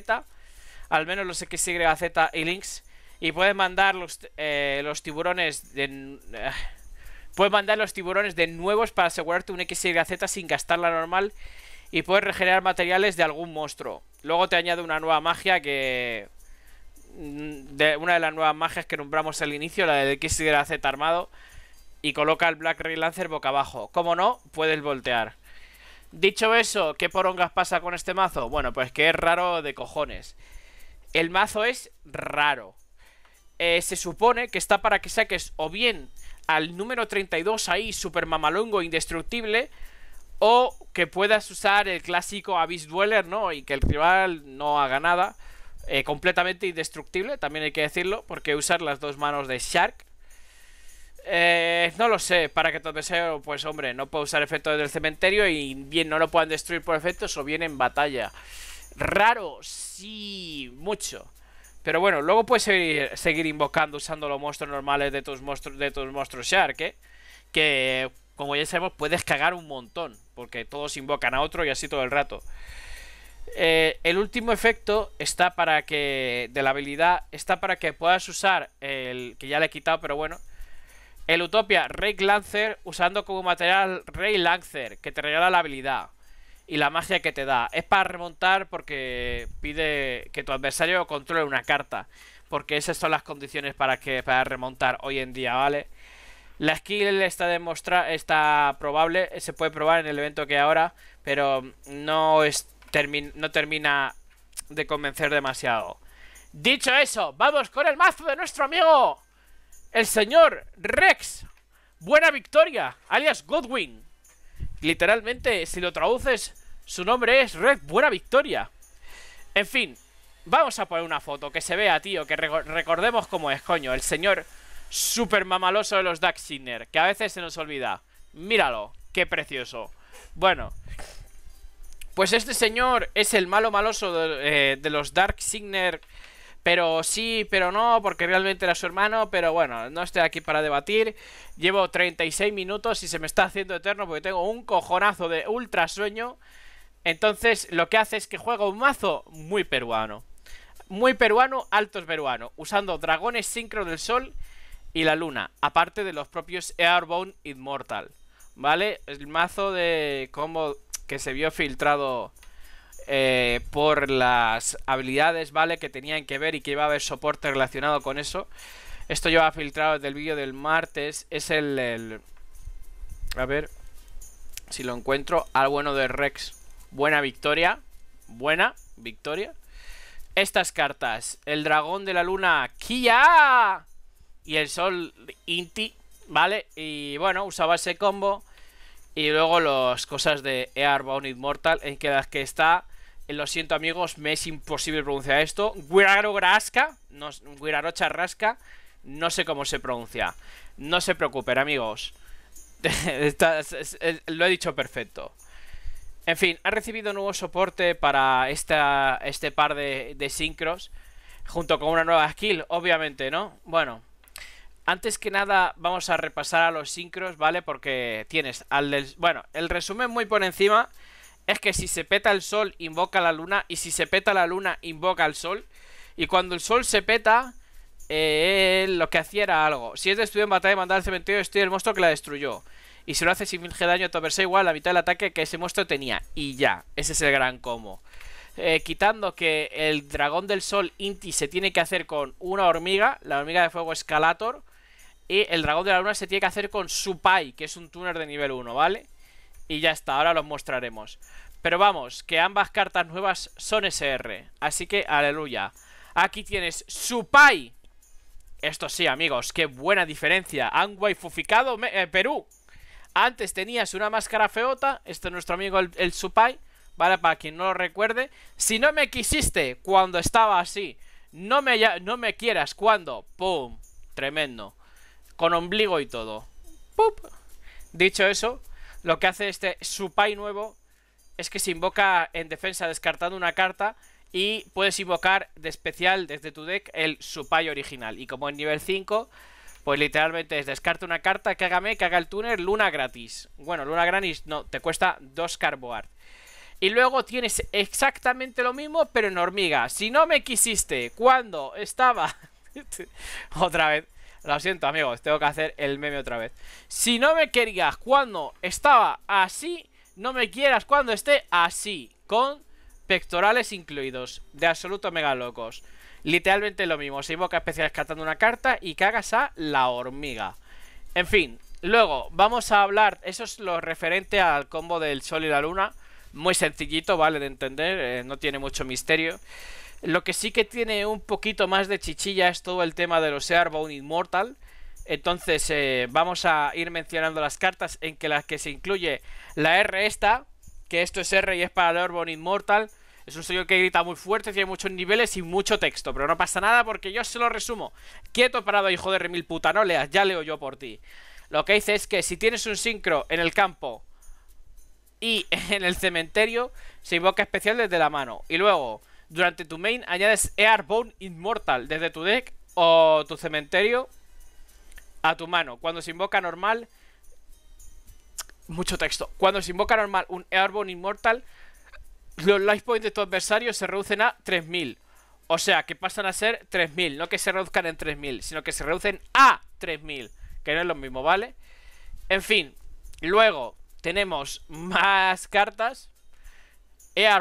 Al menos los XYZ y Links. Y puedes mandar los, eh, los tiburones de. puedes mandar los tiburones de nuevos para asegurarte un XYZ sin gastar la normal y puedes regenerar materiales de algún monstruo. Luego te añade una nueva magia que... Mm, de una de las nuevas magias que nombramos al inicio, la de X y de la Z armado, y coloca el Black Ray Lancer boca abajo. Como no, puedes voltear. Dicho eso, ¿qué porongas pasa con este mazo? Bueno, pues que es raro de cojones. El mazo es raro. Eh, se supone que está para que saques o bien al número 32 ahí, super mamalongo, indestructible, o que puedas usar el clásico Abyss Dweller, ¿no? Y que el rival no haga nada. Eh, completamente indestructible, también hay que decirlo, porque usar las dos manos de Shark. Eh, no lo sé, para que todo deseo, pues hombre, no puedo usar efectos del cementerio y bien no lo puedan destruir por efectos o bien en batalla. Raro, sí, mucho. Pero bueno, luego puedes seguir, invocando usando los monstruos normales de tus monstruos de tus monstruos Shark, ¿eh? Que como ya sabemos, puedes cagar un montón, porque todos invocan a otro y así todo el rato. Eh, el último efecto está para que, de la habilidad, está para que puedas usar el que ya le he quitado, pero bueno, el Utopia Ray Lancer usando como material Ray Lancer, que te regala la habilidad y la magia que te da. Es para remontar porque pide que tu adversario controle una carta, porque esas son las condiciones para, que, para remontar hoy en día, ¿vale? La skill está, demostrada, está probable, se puede probar en el evento que ahora, pero no, es no termina de convencer demasiado. Dicho eso, vamos con el mazo de nuestro amigo, el señor Rex. Buena victoria, alias Godwin. Literalmente, si lo traduces, su nombre es Rex Buena Victoria. En fin, vamos a poner una foto, que se vea, tío, que recordemos cómo es, coño, el señor... Super mamaloso de los Dark Signer, que a veces se nos olvida. Míralo, qué precioso. Bueno, pues este señor es el malo maloso de, eh, los Dark Signer. Pero sí, pero no, porque realmente era su hermano. Pero bueno, no estoy aquí para debatir. Llevo 36 minutos y se me está haciendo eterno porque tengo un cojonazo de ultrasueño. sueño. Entonces lo que hace es que juega un mazo muy peruano. Muy peruano, altos peruanos, Usando dragones sincro del sol y la luna, aparte de los propios Airborne Immortal, ¿vale? El mazo de combo que se vio filtrado eh, por las habilidades, ¿vale? Que tenían que ver y que iba a haber soporte relacionado con eso. Esto lleva filtrado desde el vídeo del martes. Es el, el... A ver si lo encuentro. Al bueno de Rex. Buena victoria. Buena victoria. Estas cartas. El dragón de la luna. ¡Kia! y el Sol Inti, ¿vale? Y bueno, usaba ese combo. Y luego las cosas de Airbound Immortal, en que las que está... Lo siento amigos, me es imposible pronunciar esto. Guiraro no, no sé cómo se pronuncia. No se preocupen amigos. lo he dicho perfecto. En fin, ha recibido nuevo soporte para esta, este par de, de sincros. Junto con una nueva skill, obviamente, ¿no? Bueno, antes que nada, vamos a repasar a los sincros, ¿vale? Porque tienes al del... Bueno, el resumen muy por encima es que si se peta el sol, invoca la luna. Y si se peta la luna, invoca el sol. Y cuando el sol se peta, eh, lo que hacía era algo. Si es destruido en batalla, mandar al cementerio, estoy el monstruo que la destruyó. Y si lo hace sin finge daño, verse igual la mitad del ataque que ese monstruo tenía. Y ya, ese es el gran como. Eh, quitando que el dragón del sol Inti se tiene que hacer con una hormiga, la hormiga de fuego Escalator y el dragón de la luna se tiene que hacer con Supai, que es un túnel de nivel 1, ¿vale? Y ya está, ahora los mostraremos. Pero vamos, que ambas cartas nuevas son SR. Así que, aleluya. Aquí tienes Supai. Esto sí, amigos, qué buena diferencia. Han waifuficado eh, Perú. Antes tenías una máscara feota. Este es nuestro amigo el, Supai. ¿Vale? Para quien no lo recuerde. Si no me quisiste cuando estaba así, no me, no me quieras cuando. ¡Pum! Tremendo. Con ombligo y todo. ¡Pup! Dicho eso, lo que hace este Supai nuevo es que se invoca en defensa descartando una carta y puedes invocar de especial desde tu deck el Supai original. Y como en nivel 5, pues literalmente es descarte una carta, cágame, que haga el túnel, luna gratis. Bueno, luna gratis no, te cuesta dos carboard. Y luego tienes exactamente lo mismo, pero en hormiga. Si no me quisiste cuando estaba... Otra vez. Lo siento, amigos, tengo que hacer el meme otra vez Si no me querías cuando estaba así No me quieras cuando esté así Con pectorales incluidos De absoluto mega locos Literalmente lo mismo, se invoca especial catando una carta Y cagas a la hormiga En fin, luego vamos a hablar Eso es lo referente al combo del sol y la luna Muy sencillito, vale, de entender eh, No tiene mucho misterio lo que sí que tiene un poquito más de chichilla es todo el tema de los Airbound Immortal. Entonces eh, vamos a ir mencionando las cartas en que las que se incluye la R esta, que esto es R y es para el Airbound Immortal. Es un señor que grita muy fuerte, tiene muchos niveles y mucho texto, pero no pasa nada porque yo se lo resumo. Quieto, parado, hijo de remil puta, no leas, ya leo yo por ti. Lo que dice es que si tienes un sincro en el campo y en el cementerio, se invoca especial desde la mano. Y luego, durante tu main añades Airborne Immortal desde tu deck o tu cementerio a tu mano. Cuando se invoca normal... Mucho texto. Cuando se invoca normal un Airbone Immortal, los life points de tu adversario se reducen a 3000. O sea, que pasan a ser 3000. No que se reduzcan en 3000, sino que se reducen a 3000. Que no es lo mismo, ¿vale? En fin, luego tenemos más cartas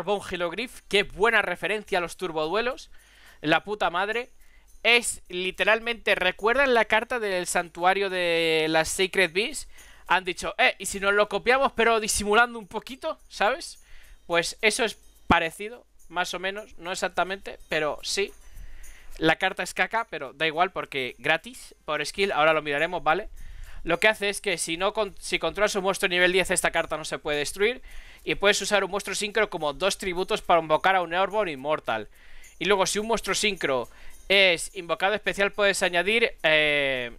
von e. Hilogriff, qué buena referencia a los turboduelos. La puta madre. Es literalmente, ¿recuerdan la carta del santuario de las Sacred Beasts Han dicho, eh, y si nos lo copiamos pero disimulando un poquito, ¿sabes? Pues eso es parecido, más o menos, no exactamente, pero sí. La carta es caca, pero da igual porque gratis, por skill, ahora lo miraremos, ¿vale? vale lo que hace es que si, no, si controlas un monstruo nivel 10 esta carta no se puede destruir y puedes usar un monstruo sincro como dos tributos para invocar a un Airborne inmortal Y luego si un monstruo sincro es invocado especial puedes añadir eh,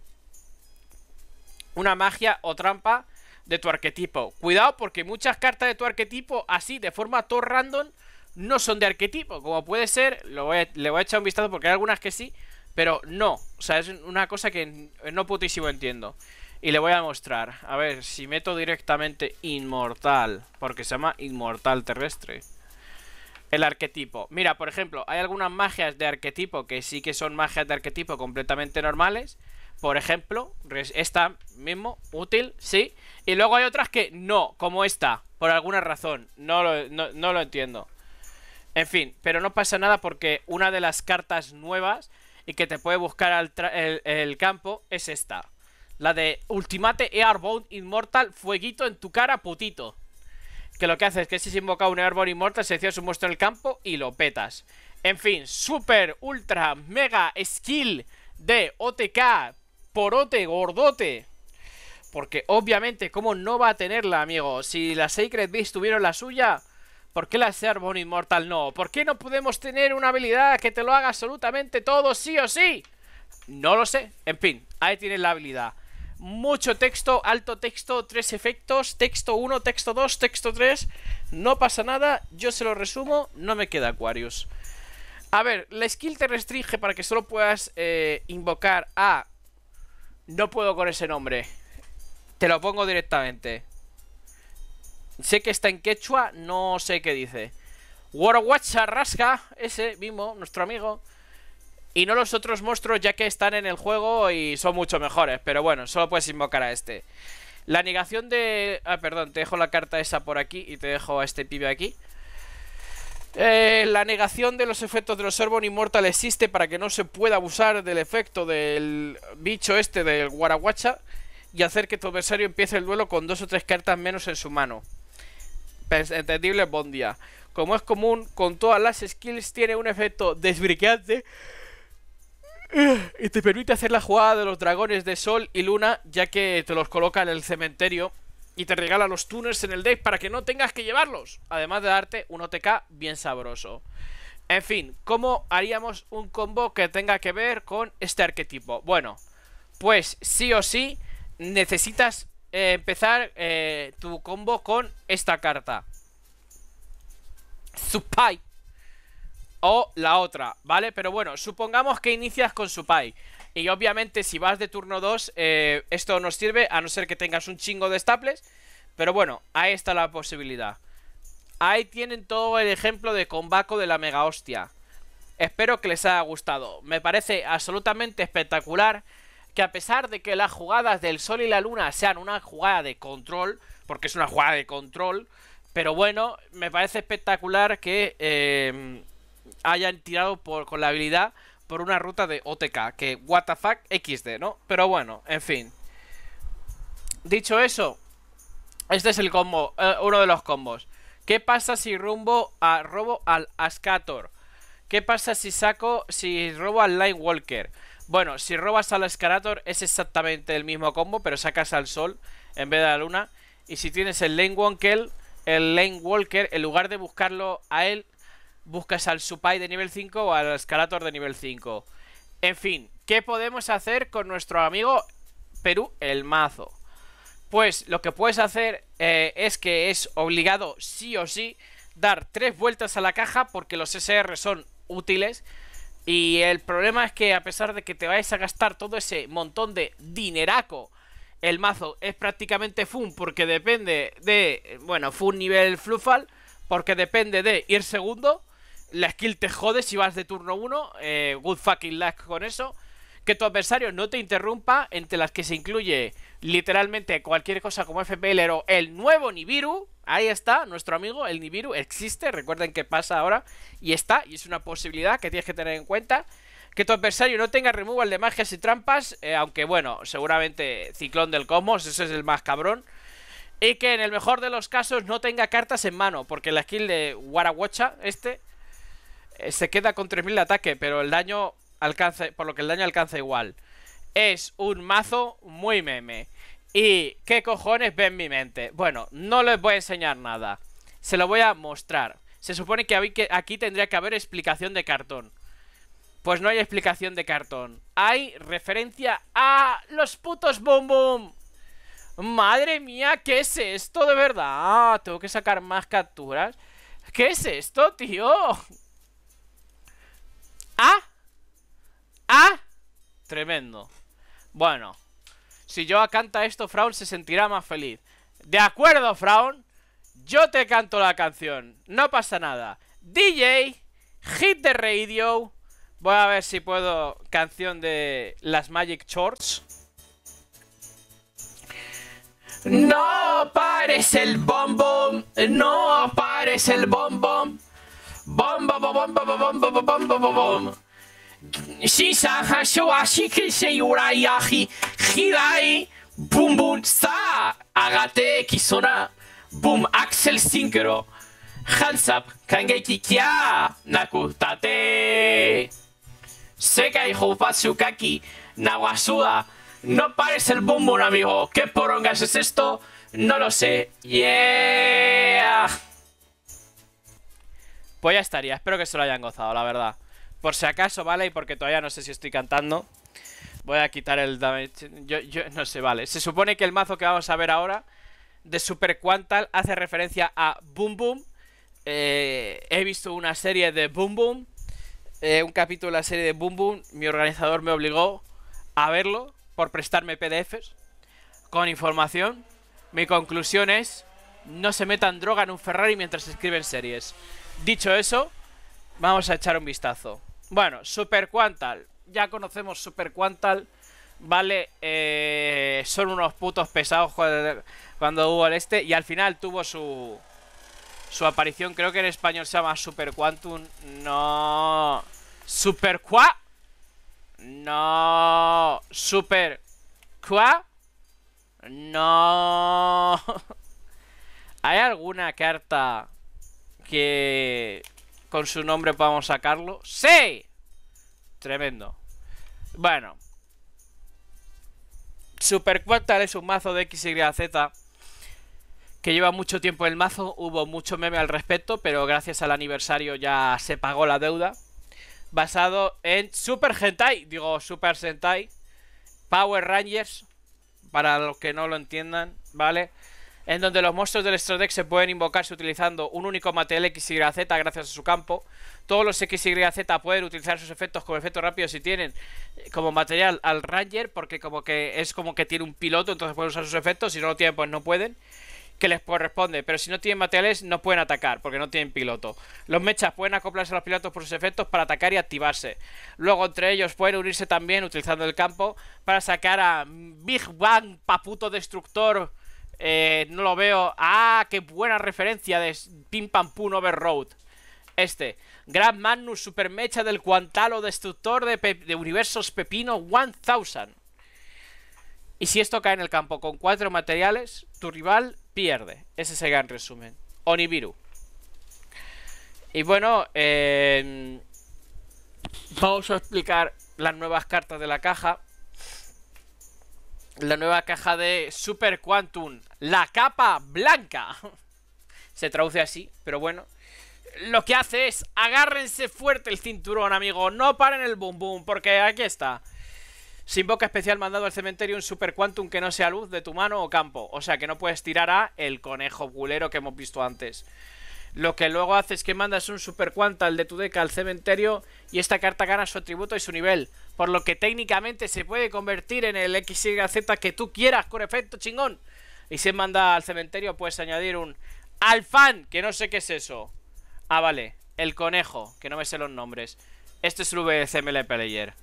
una magia o trampa de tu arquetipo. Cuidado porque muchas cartas de tu arquetipo así de forma todo random no son de arquetipo. Como puede ser, lo le voy a echar un vistazo porque hay algunas que sí, pero no. O sea, es una cosa que no putísimo entiendo. Y le voy a mostrar. A ver, si meto directamente inmortal. Porque se llama inmortal terrestre. El arquetipo. Mira, por ejemplo, hay algunas magias de arquetipo que sí que son magias de arquetipo completamente normales. Por ejemplo, esta mismo, útil, sí. Y luego hay otras que no, como esta, por alguna razón. No lo, entiendo. En fin, pero no pasa nada porque una de las cartas nuevas y que te puede buscar el, campo es esta. La de Ultimate Airborne Immortal Fueguito en tu cara, putito. Que lo que hace es que si se invoca un Airborne Immortal, Se cierra su muestro en el campo y lo petas. En fin, super, ultra, mega skill de OTK, porote, gordote. Porque obviamente, ¿cómo no va a tenerla, amigo? Si las Sacred Beast tuvieron la suya, ¿por qué la Airborne Immortal no? ¿Por qué no podemos tener una habilidad que te lo haga absolutamente todo sí o sí? No lo sé. En fin, ahí tienes la habilidad mucho texto, alto texto, tres efectos, texto 1, texto 2, texto 3. No pasa nada, yo se lo resumo, no me queda Aquarius. A ver, la skill te restringe para que solo puedas eh, invocar a... No puedo con ese nombre. Te lo pongo directamente. Sé que está en quechua, no sé qué dice. Warwatcha Rasca, ese mismo, nuestro amigo. Y no los otros monstruos ya que están en el juego y son mucho mejores. Pero bueno, solo puedes invocar a este. La negación de... Ah, perdón, te dejo la carta esa por aquí y te dejo a este pibe aquí. Eh, la negación de los efectos de los Sorbon Immortal existe para que no se pueda abusar del efecto del bicho este del Guaraguacha y hacer que tu adversario empiece el duelo con dos o tres cartas menos en su mano. Entendible, buen día. Como es común, con todas las skills tiene un efecto desbriqueante Y te permite hacer la jugada de los dragones de sol y luna, ya que te los coloca en el cementerio y te regala los túneles en el deck para que no tengas que llevarlos. Además de darte un OTK bien sabroso. En fin, ¿cómo haríamos un combo que tenga que ver con este arquetipo? Bueno, pues sí o sí necesitas eh, empezar eh, tu combo con esta carta. Supai o la otra, ¿vale? Pero bueno, supongamos que inicias con su Supai y obviamente si vas de turno 2 eh, esto nos sirve a no ser que tengas un chingo de staples, pero bueno, ahí está la posibilidad. Ahí tienen todo el ejemplo de combaco de la mega hostia. Espero que les haya gustado. Me parece absolutamente espectacular que a pesar de que las jugadas del sol y la luna sean una jugada de control, porque es una jugada de control, pero bueno, me parece espectacular que eh, hayan tirado por, con la habilidad por una ruta de OTK, que WTF XD, ¿no? Pero bueno, en fin. Dicho eso, este es el combo, eh, uno de los combos. ¿Qué pasa si rumbo a robo al Ascator? ¿Qué pasa si saco, si robo al Line Walker? Bueno, si robas al Ascarator es exactamente el mismo combo, pero sacas al Sol en vez de la Luna. Y si tienes el Lane Walker, el Lane Walker, en lugar de buscarlo a él, buscas al Supai de nivel 5 o al Escalator de nivel 5. En fin, ¿qué podemos hacer con nuestro amigo Perú el mazo? Pues lo que puedes hacer eh, es que es obligado sí o sí dar tres vueltas a la caja porque los SR son útiles. Y el problema es que a pesar de que te vais a gastar todo ese montón de dineraco, el mazo es prácticamente fun porque depende de, bueno, fun nivel flufal, porque depende de ir segundo la skill te jode si vas de turno 1. Eh, good fucking luck con eso. Que tu adversario no te interrumpa, entre las que se incluye literalmente cualquier cosa como FPL o el nuevo Nibiru. Ahí está, nuestro amigo, el Nibiru, existe, recuerden que pasa ahora, y está, y es una posibilidad que tienes que tener en cuenta. Que tu adversario no tenga removal de magias y trampas, eh, aunque bueno, seguramente Ciclón del Cosmos, ese es el más cabrón. Y que en el mejor de los casos no tenga cartas en mano, porque la skill de Warawacha, este, eh, se queda con 3000 de ataque, pero el daño alcanza, por lo que el daño alcanza igual. Es un mazo muy meme. ¿Y qué cojones en mi mente? Bueno, no les voy a enseñar nada. Se lo voy a mostrar. Se supone que aquí tendría que haber explicación de cartón. Pues no hay explicación de cartón. Hay referencia a los putos boom boom. Madre mía, ¿qué es esto de verdad? tengo que sacar más capturas. ¿Qué es esto, tío? ¿Ah? ¿Ah? Tremendo. Bueno, si yo canta esto, Fraun se sentirá más feliz. De acuerdo, Fraun. Yo te canto la canción. No pasa nada. DJ, hit the radio. Voy a ver si puedo canción de las Magic Shorts. No pares el bombom! no pares el bombón si, bom bom si, bom bomba, hasho hashawashi, kisei, urayahi, hirai, Bum, bum. sa, agate, kisona, Bum, axel, sinkero, hands up, kangeki, kia, nakutate. Sekai, hopatsukaki, nawasuda, no pares el bum, amigo, ¿qué porongas es esto? No lo sé. Yeah. Pues ya estaría, espero que se lo hayan gozado, la verdad Por si acaso, ¿vale? Y porque todavía no sé si estoy cantando Voy a quitar el damage Yo, no sé, vale Se supone que el mazo que vamos a ver ahora De Super Quantal hace referencia a Boom Boom eh, He visto una serie de Boom Boom eh, Un capítulo de la serie de Boom Boom Mi organizador me obligó a verlo Por prestarme PDFs Con información Mi conclusión es No se metan droga en un Ferrari mientras escriben series Dicho eso, vamos a echar un vistazo. Bueno, Super Quantal. Ya conocemos Super Quantal. ¿vale? Eh, son unos putos pesados cuando, hubo el este. Y al final tuvo su, su aparición. Creo que en español se llama Super Quantum. No. Super Qua. No. Super Qua. No. ¿Hay alguna carta que con su nombre podamos sacarlo. ¡Sí! Tremendo. Bueno. Super Quartal es un mazo de XYZ que lleva mucho tiempo el mazo. Hubo mucho meme al respecto, pero gracias al aniversario ya se pagó la deuda. Basado en Super Sentai, digo Super Sentai, Power Rangers, para los que no lo entiendan, ¿vale? vale en donde los monstruos del Extra se pueden invocarse utilizando un único material XYZ gracias a su campo. Todos los XYZ pueden utilizar sus efectos como efectos rápidos si tienen eh, como material al Ranger, porque como que es como que tiene un piloto, entonces pueden usar sus efectos, si no lo tienen pues no pueden que les corresponde, pero si no tienen materiales no pueden atacar porque no tienen piloto. Los mechas pueden acoplarse a los pilotos por sus efectos para atacar y activarse. Luego entre ellos pueden unirse también utilizando el campo para sacar a Big Bang Paputo Destructor eh, no lo veo. ¡Ah! ¡Qué buena referencia de Pim Pam Pum Overroad! Este. Grand Magnus Supermecha del Cuantalo Destructor de, Universos Pepino 1000. Y si esto cae en el campo con cuatro materiales, tu rival pierde. Ese sería en resumen. Onibiru. Y bueno, eh, vamos a explicar las nuevas cartas de la caja la nueva caja de Super Quantum, la capa blanca. Se traduce así, pero bueno. Lo que hace es agárrense fuerte el cinturón, amigo. No paren el boom boom, porque aquí está. Sin boca especial mandado al cementerio un Super Quantum que no sea luz de tu mano o campo. O sea que no puedes tirar a el conejo bulero que hemos visto antes. Lo que luego hace es que mandas un Super Quantum de tu deca al cementerio y esta carta gana su atributo y su nivel por lo que técnicamente se puede convertir en el XYZ que tú quieras con efecto chingón. Y si manda al cementerio, puedes añadir un Alfan, que no sé qué es eso. Ah, vale, el conejo, que no me sé los nombres. Este es el VCML Player.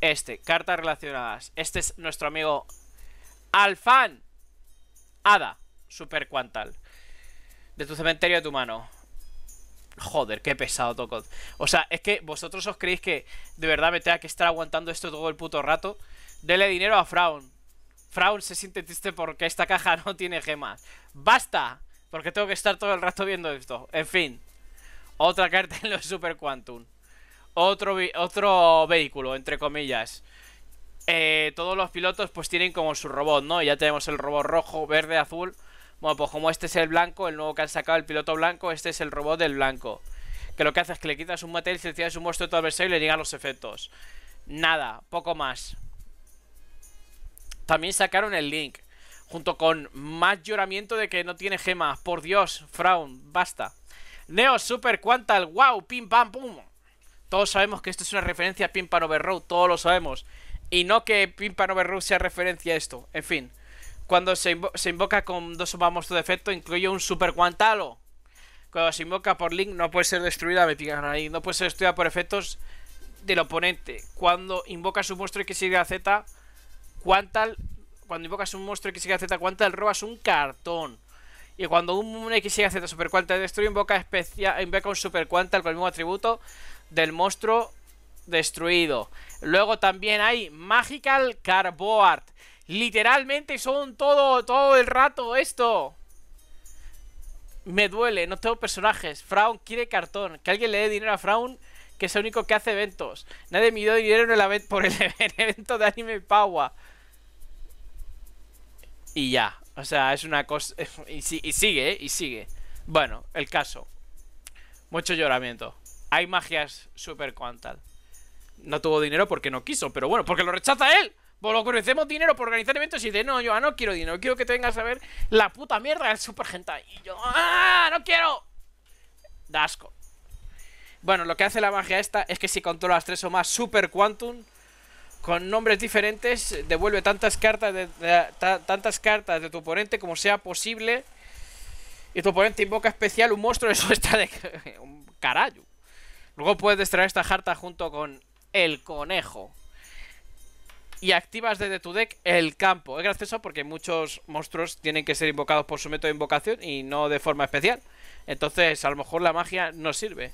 Este, cartas relacionadas. Este es nuestro amigo Alfan. Ada, super cuantal. De tu cementerio a tu mano. Joder, qué pesado, toco O sea, es que vosotros os creéis que de verdad me tenga que estar aguantando esto todo el puto rato. Dele dinero a Fraun. Fraun se siente triste porque esta caja no tiene gemas. ¡Basta! Porque tengo que estar todo el rato viendo esto. En fin. Otra carta en los Super Quantum. Otro, otro vehículo, entre comillas. Eh, todos los pilotos pues tienen como su robot, ¿no? Ya tenemos el robot rojo, verde, azul... Bueno, pues como este es el blanco, el nuevo que han sacado, el piloto blanco, este es el robot del blanco. Que lo que hace es que le quitas un material, seleccionas un monstruo de tu adversario y le llegan los efectos. Nada, poco más. También sacaron el link. Junto con más lloramiento de que no tiene gemas. Por Dios, Fraun, basta. Neo Super Quantal, wow, pim pam pum. Todos sabemos que esto es una referencia a Pimpan Overroad, todos lo sabemos. Y no que Pimpan Overroad sea referencia a esto. En fin. Cuando se, invoca con dos monstruos de efecto, incluye un super Cuando se invoca por Link, no puede ser destruida, me pican ahí. No puede ser destruida por efectos del oponente. Cuando invoca su monstruo que sigue Z, Quantal. Cuando invocas un monstruo que sigue Z, Quantal robas un cartón. Y cuando un, Y, Z, Super Quantal destruye, invoca, invoca un Super Quantal con el mismo atributo del monstruo destruido. Luego también hay Magical Carboard, Literalmente son todo, todo el rato esto. Me duele, no tengo personajes. Fraun quiere cartón. Que alguien le dé dinero a Fraun, que es el único que hace eventos. Nadie me dio dinero en por el, evento de Anime Pawa. Y ya. O sea, es una cosa... Y, sigue, ¿eh? Y sigue. Bueno, el caso. Mucho lloramiento. Hay magias super quantal. No tuvo dinero porque no quiso, pero bueno, porque lo rechaza él. Ofrecemos dinero por organizar eventos y de no, yo ah, no quiero dinero, quiero que te vengas a ver la puta mierda del Super genta Y yo, ¡ah! ¡No quiero! dasco. Bueno, lo que hace la magia esta es que si controlas tres o más Super Quantum con nombres diferentes, devuelve tantas cartas de, tantas cartas de tu oponente como sea posible. Y tu oponente invoca especial un monstruo, eso está de un carajo. Luego puedes TRAER esta carta junto con el conejo y activas desde tu deck el campo. Es gracioso porque muchos monstruos tienen que ser invocados por su método de invocación y no de forma especial. Entonces, a lo mejor la magia no sirve.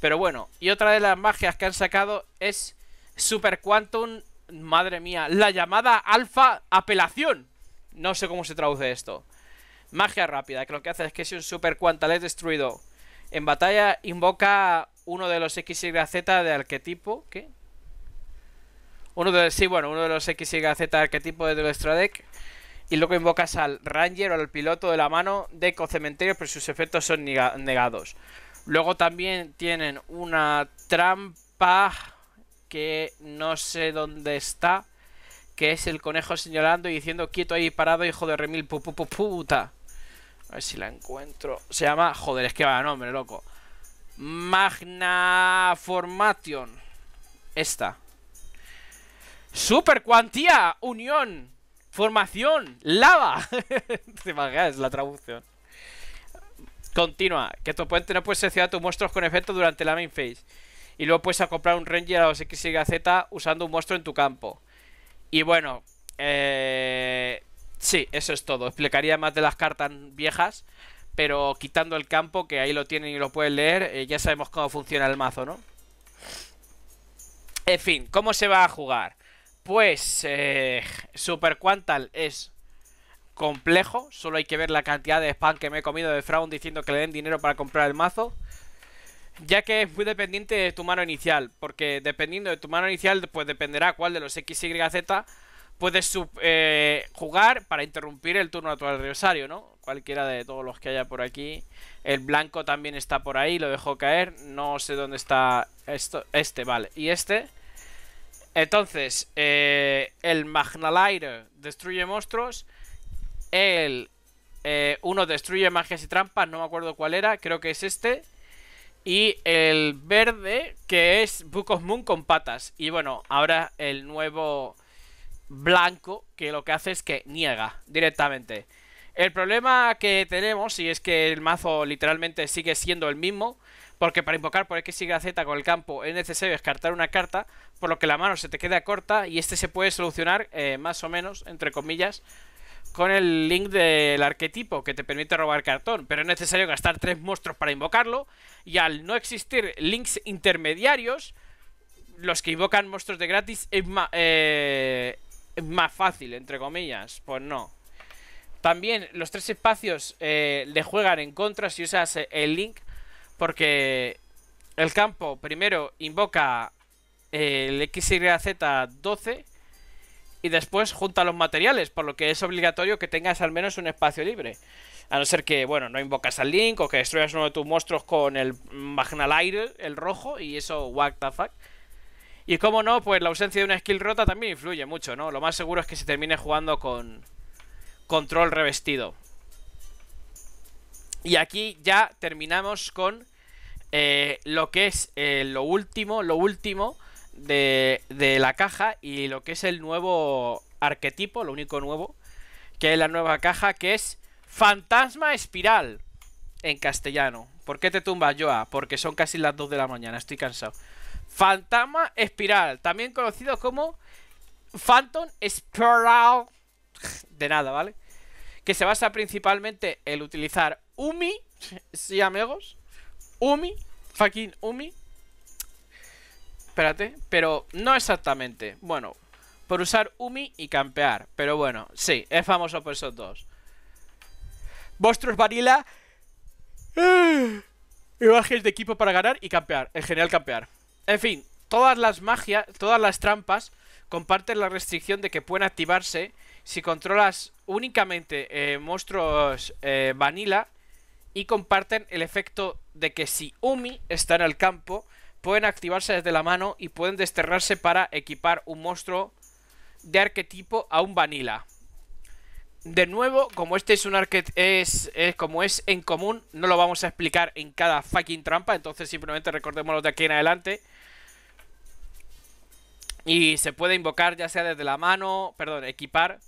Pero bueno, y otra de las magias que han sacado es Super Quantum. Madre mía, la llamada alfa apelación. No sé cómo se traduce esto. Magia rápida, que lo que hace es que si un Super Quantum es destruido en batalla, invoca uno de los XYZ de arquetipo. ¿Qué? Uno de, sí, bueno, uno de los X, XYZ tipo de nuestro deck. Y luego invocas al Ranger o al piloto de la mano de Cementerio, pero sus efectos son negados. Luego también tienen una trampa que no sé dónde está. Que es el conejo señalando y diciendo quieto ahí parado, hijo de remil, pu, A ver si la encuentro. Se llama. Joder, es que va nombre, loco. Magna Formation. Esta. Super cuantía, unión, formación, lava. Te es la traducción. Continúa que tu puente no puedes seleccionar tus monstruos con efecto durante la main phase. Y luego puedes comprar un Ranger a los Z usando un monstruo en tu campo. Y bueno, eh... sí, eso es todo. Explicaría más de las cartas viejas, pero quitando el campo, que ahí lo tienen y lo pueden leer, eh, ya sabemos cómo funciona el mazo, ¿no? En fin, ¿cómo se va a jugar? Pues eh, Super Quantal es complejo. Solo hay que ver la cantidad de spam que me he comido de Fraun diciendo que le den dinero para comprar el mazo. Ya que es muy dependiente de tu mano inicial. Porque dependiendo de tu mano inicial, pues dependerá cuál de los X Y Z puedes eh, jugar para interrumpir el turno a tu adversario, ¿no? Cualquiera de todos los que haya por aquí. El blanco también está por ahí, lo dejó caer. No sé dónde está esto, este, vale. Y este entonces, eh, el Magnalire destruye monstruos. El eh, uno destruye magias y trampas, no me acuerdo cuál era, creo que es este. Y el verde, que es Book of Moon con patas. Y bueno, ahora el nuevo blanco, que lo que hace es que niega directamente. El problema que tenemos, y es que el mazo literalmente sigue siendo el mismo, porque para invocar por X, Y, Z con el campo es necesario descartar una carta, por lo que la mano se te queda corta y este se puede solucionar eh, más o menos, entre comillas, con el link del arquetipo que te permite robar cartón, pero es necesario gastar tres monstruos para invocarlo y al no existir links intermediarios, los que invocan monstruos de gratis es eh, más, fácil, entre comillas, pues no. También los tres espacios eh, le juegan en contra si usas el link porque el campo primero invoca eh, el XYZ12 y después junta los materiales, por lo que es obligatorio que tengas al menos un espacio libre. A no ser que, bueno, no invocas al Link o que destruyas uno de tus monstruos con el Light, el rojo, y eso, what the fuck. Y como no, pues la ausencia de una skill rota también influye mucho, ¿no? Lo más seguro es que se termine jugando con control revestido. Y aquí ya terminamos con eh, lo que es eh, lo último, lo último de, la caja y lo que es el nuevo arquetipo, lo único nuevo que es la nueva caja, que es Fantasma Espiral en castellano. ¿Por qué te tumbas, Joa? Porque son casi las 2 de la mañana, estoy cansado. Fantasma Espiral, también conocido como Phantom Spiral. De nada, ¿vale? Que se basa principalmente en utilizar Umi, sí amigos, Umi, fucking Umi. Espérate, pero no exactamente. Bueno, por usar Umi y campear. Pero bueno, sí, es famoso por esos dos. Vostros Vanilla Y ¡Ah! de equipo para ganar y campear. en general campear. En fin, todas las magias, todas las trampas comparten la restricción de que pueden activarse si controlas únicamente eh, monstruos eh, vanilla y comparten el efecto de que si Umi está en el campo, pueden activarse desde la mano y pueden desterrarse para equipar un monstruo de arquetipo a un vanilla. De nuevo, como este es un arquetipo, es, como es en común, no lo vamos a explicar en cada fucking trampa, entonces simplemente recordémoslo de aquí en adelante. Y se puede invocar ya sea desde la mano, perdón, equipar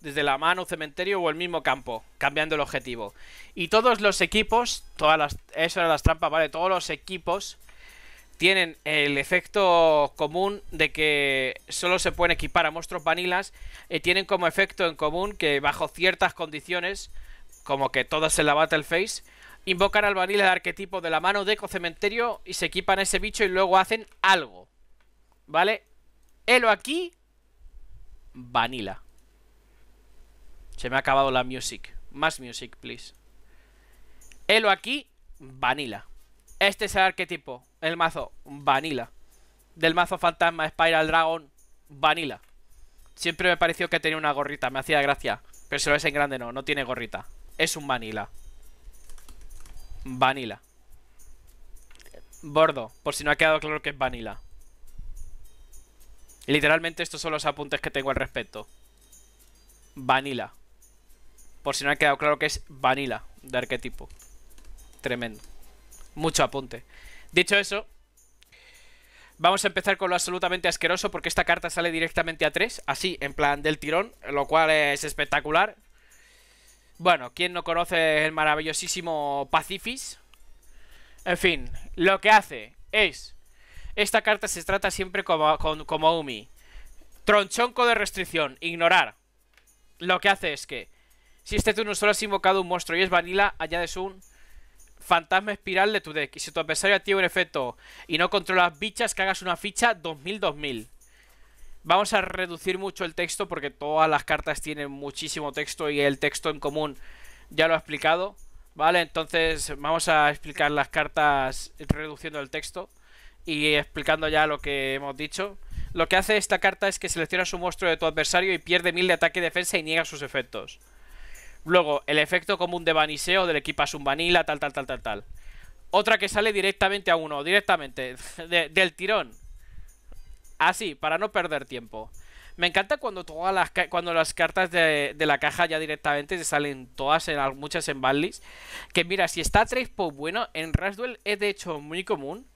desde la mano, cementerio o el mismo campo, cambiando el objetivo. Y todos los equipos, todas las, eso eran las trampas, ¿vale? Todos los equipos tienen el efecto común de que solo se pueden equipar a monstruos vanilas. Y tienen como efecto en común que bajo ciertas condiciones, como que todas en la Battle Phase, invocan al vanilla de arquetipo de la mano de cementerio y se equipan ese bicho y luego hacen algo. ¿Vale? Helo aquí, vanilla. Se me ha acabado la music. Más music, please. Elo aquí, Vanilla. Este es el arquetipo, el mazo, Vanilla. Del mazo Fantasma, Spiral Dragon, Vanilla. Siempre me pareció que tenía una gorrita, me hacía gracia. Pero si lo ves en grande no, no tiene gorrita. Es un Vanilla. Vanilla. Bordo, por si no ha quedado claro que es Vanilla. Literalmente estos son los apuntes que tengo al respecto. Vanilla. Por si no ha quedado claro que es Vanilla de arquetipo. Tremendo. Mucho apunte. Dicho eso, vamos a empezar con lo absolutamente asqueroso porque esta carta sale directamente a 3, así, en plan del tirón, lo cual es espectacular. Bueno, ¿quién no conoce el maravillosísimo Pacifis? En fin, lo que hace es... Esta carta se trata siempre como, como, como Umi. Tronchonco de restricción, ignorar. Lo que hace es que si este turno solo has invocado un monstruo y es vanilla, añades un fantasma espiral de tu deck. Y si tu adversario activa un efecto y no controlas bichas, que hagas una ficha 2000-2000. Vamos a reducir mucho el texto porque todas las cartas tienen muchísimo texto y el texto en común ya lo ha explicado. Vale, entonces vamos a explicar las cartas reduciendo el texto y explicando ya lo que hemos dicho. Lo que hace esta carta es que selecciona su monstruo de tu adversario y pierde 1000 de ataque y defensa y niega sus efectos. Luego, el efecto común de vaniseo del equipo un tal, tal, tal, tal, tal. Otra que sale directamente a uno, directamente, del tirón. Así, para no perder tiempo. Me encanta cuando todas las, cuando las cartas de, la caja ya directamente se salen todas, en, muchas en Badlis. Que mira, si está a 3 bueno, en Rasduel es de hecho muy común.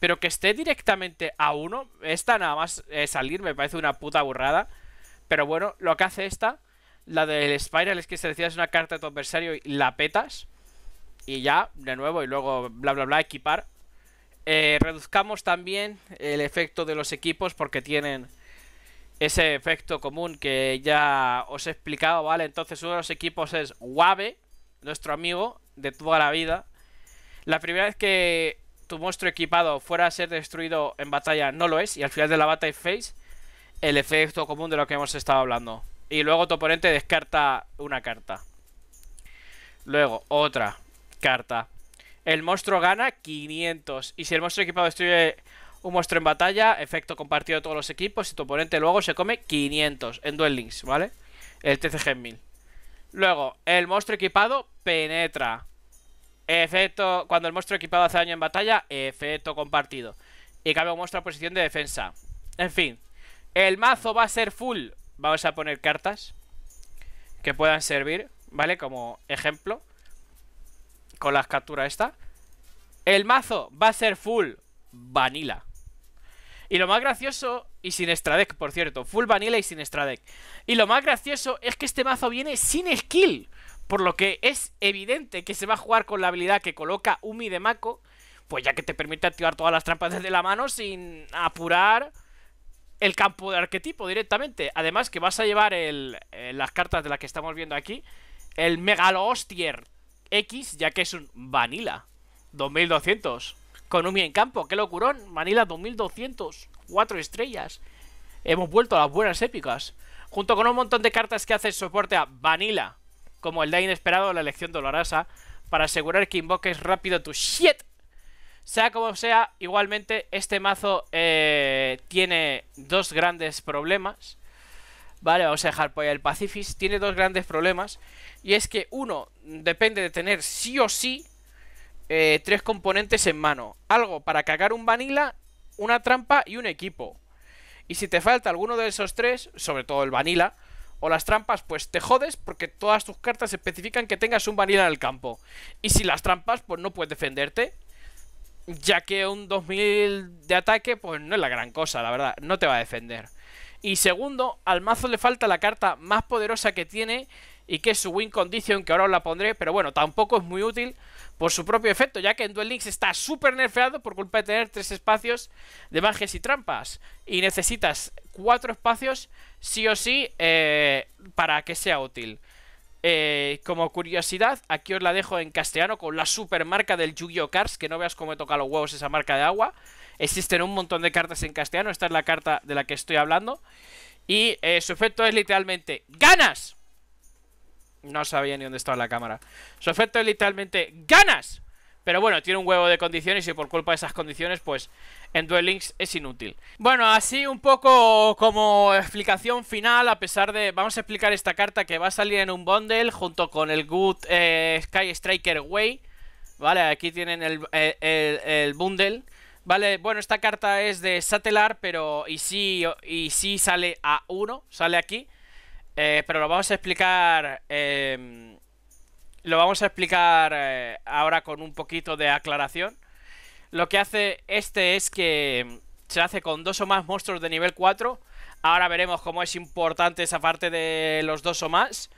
Pero que esté directamente a uno, esta nada más eh, salir me parece una puta burrada. Pero bueno, lo que hace esta la del Spiral es que seleccionas una carta de tu adversario y la petas. Y ya, de nuevo, y luego bla bla bla, equipar. Eh, reduzcamos también el efecto de los equipos porque tienen ese efecto común que ya os he explicado, ¿vale? Entonces uno de los equipos es Wabe, nuestro amigo de toda la vida. La primera vez que tu monstruo equipado fuera a ser destruido en batalla no lo es y al final de la batalla face el efecto común de lo que hemos estado hablando y luego tu oponente descarta una carta. Luego, otra carta. El monstruo gana 500. Y si el monstruo equipado destruye un monstruo en batalla, efecto compartido de todos los equipos, y tu oponente luego se come 500 en Duel Links, ¿vale? El TCG 1000. Luego, el monstruo equipado penetra. Efecto, cuando el monstruo equipado hace daño en batalla, efecto compartido. Y cambia un monstruo a posición de defensa. En fin, el mazo va a ser full vamos a poner cartas que puedan servir, ¿vale? Como ejemplo, con las capturas esta. El mazo va a ser full vanilla. Y lo más gracioso, y sin extra por cierto, full vanilla y sin extra Y lo más gracioso es que este mazo viene sin skill, por lo que es evidente que se va a jugar con la habilidad que coloca Umi de Mako, pues ya que te permite activar todas las trampas desde la mano sin apurar el campo de arquetipo directamente. Además que vas a llevar eh, las cartas de las que estamos viendo aquí, el megalostier X, ya que es un Vanilla 2200. Con un en campo, qué locurón. Vanilla 2200, cuatro estrellas. Hemos vuelto a las buenas épicas. Junto con un montón de cartas que hacen soporte a Vanilla, como el de inesperado la elección dolorosa, para asegurar que invoques rápido tu shit sea como sea, igualmente este mazo eh, tiene dos grandes problemas. Vale, vamos a dejar por ahí el Pacifist. Tiene dos grandes problemas. Y es que uno depende de tener sí o sí eh, tres componentes en mano. Algo para cagar un vanilla, una trampa y un equipo. Y si te falta alguno de esos tres, sobre todo el vanilla, o las trampas, pues te jodes porque todas tus cartas especifican que tengas un vanilla en el campo. Y si las trampas, pues no puedes defenderte. Ya que un 2000 de ataque, pues no es la gran cosa, la verdad. No te va a defender. Y segundo, al mazo le falta la carta más poderosa que tiene y que es su win condition, que ahora os la pondré, pero bueno, tampoco es muy útil por su propio efecto, ya que en Duel Links está súper nerfeado por culpa de tener tres espacios de magias y trampas. Y necesitas cuatro espacios sí o sí eh, para que sea útil. Eh, como curiosidad, aquí os la dejo en castellano con la supermarca del Yu-Gi-Oh! Cards, que no veas cómo he tocado los huevos esa marca de agua. Existen un montón de cartas en castellano, esta es la carta de la que estoy hablando. Y eh, su efecto es literalmente ¡Ganas! No sabía ni dónde estaba la cámara. Su efecto es literalmente ¡Ganas! Pero bueno, tiene un huevo de condiciones y por culpa de esas condiciones, pues en Duel Links es inútil. Bueno, así un poco como explicación final, a pesar de... Vamos a explicar esta carta que va a salir en un bundle junto con el Good eh, Sky Striker Way. Vale, aquí tienen el, bundle. Vale, bueno, esta carta es de Satellar, pero... Y sí, y sí sale a uno, sale aquí. Eh, pero lo vamos a explicar... Em, lo vamos a explicar eh, ahora con un poquito de aclaración. Lo que hace este es que mm, se hace con dos o más monstruos de nivel 4. Ahora veremos cómo es importante esa parte de los dos o más.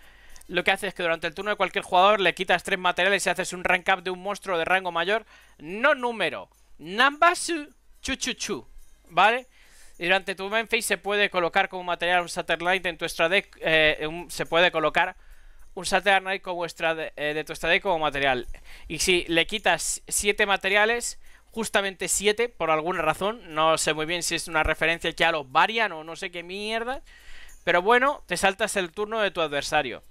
Lo que hace es que durante el turno de cualquier jugador le quitas tres materiales y haces un rank up de un monstruo de rango mayor. No número. Nambasu chuchuchu. ¿Vale? Y durante tu main phase se puede colocar como material un saturnite en tu extra eh, se puede colocar un saturnite como eh, de, tu extra como material. Y si le quitas siete materiales justamente 7 por alguna razón. No sé muy bien si es una referencia que a los varian o no sé qué mierda. Pero bueno, te saltas el turno de tu adversario.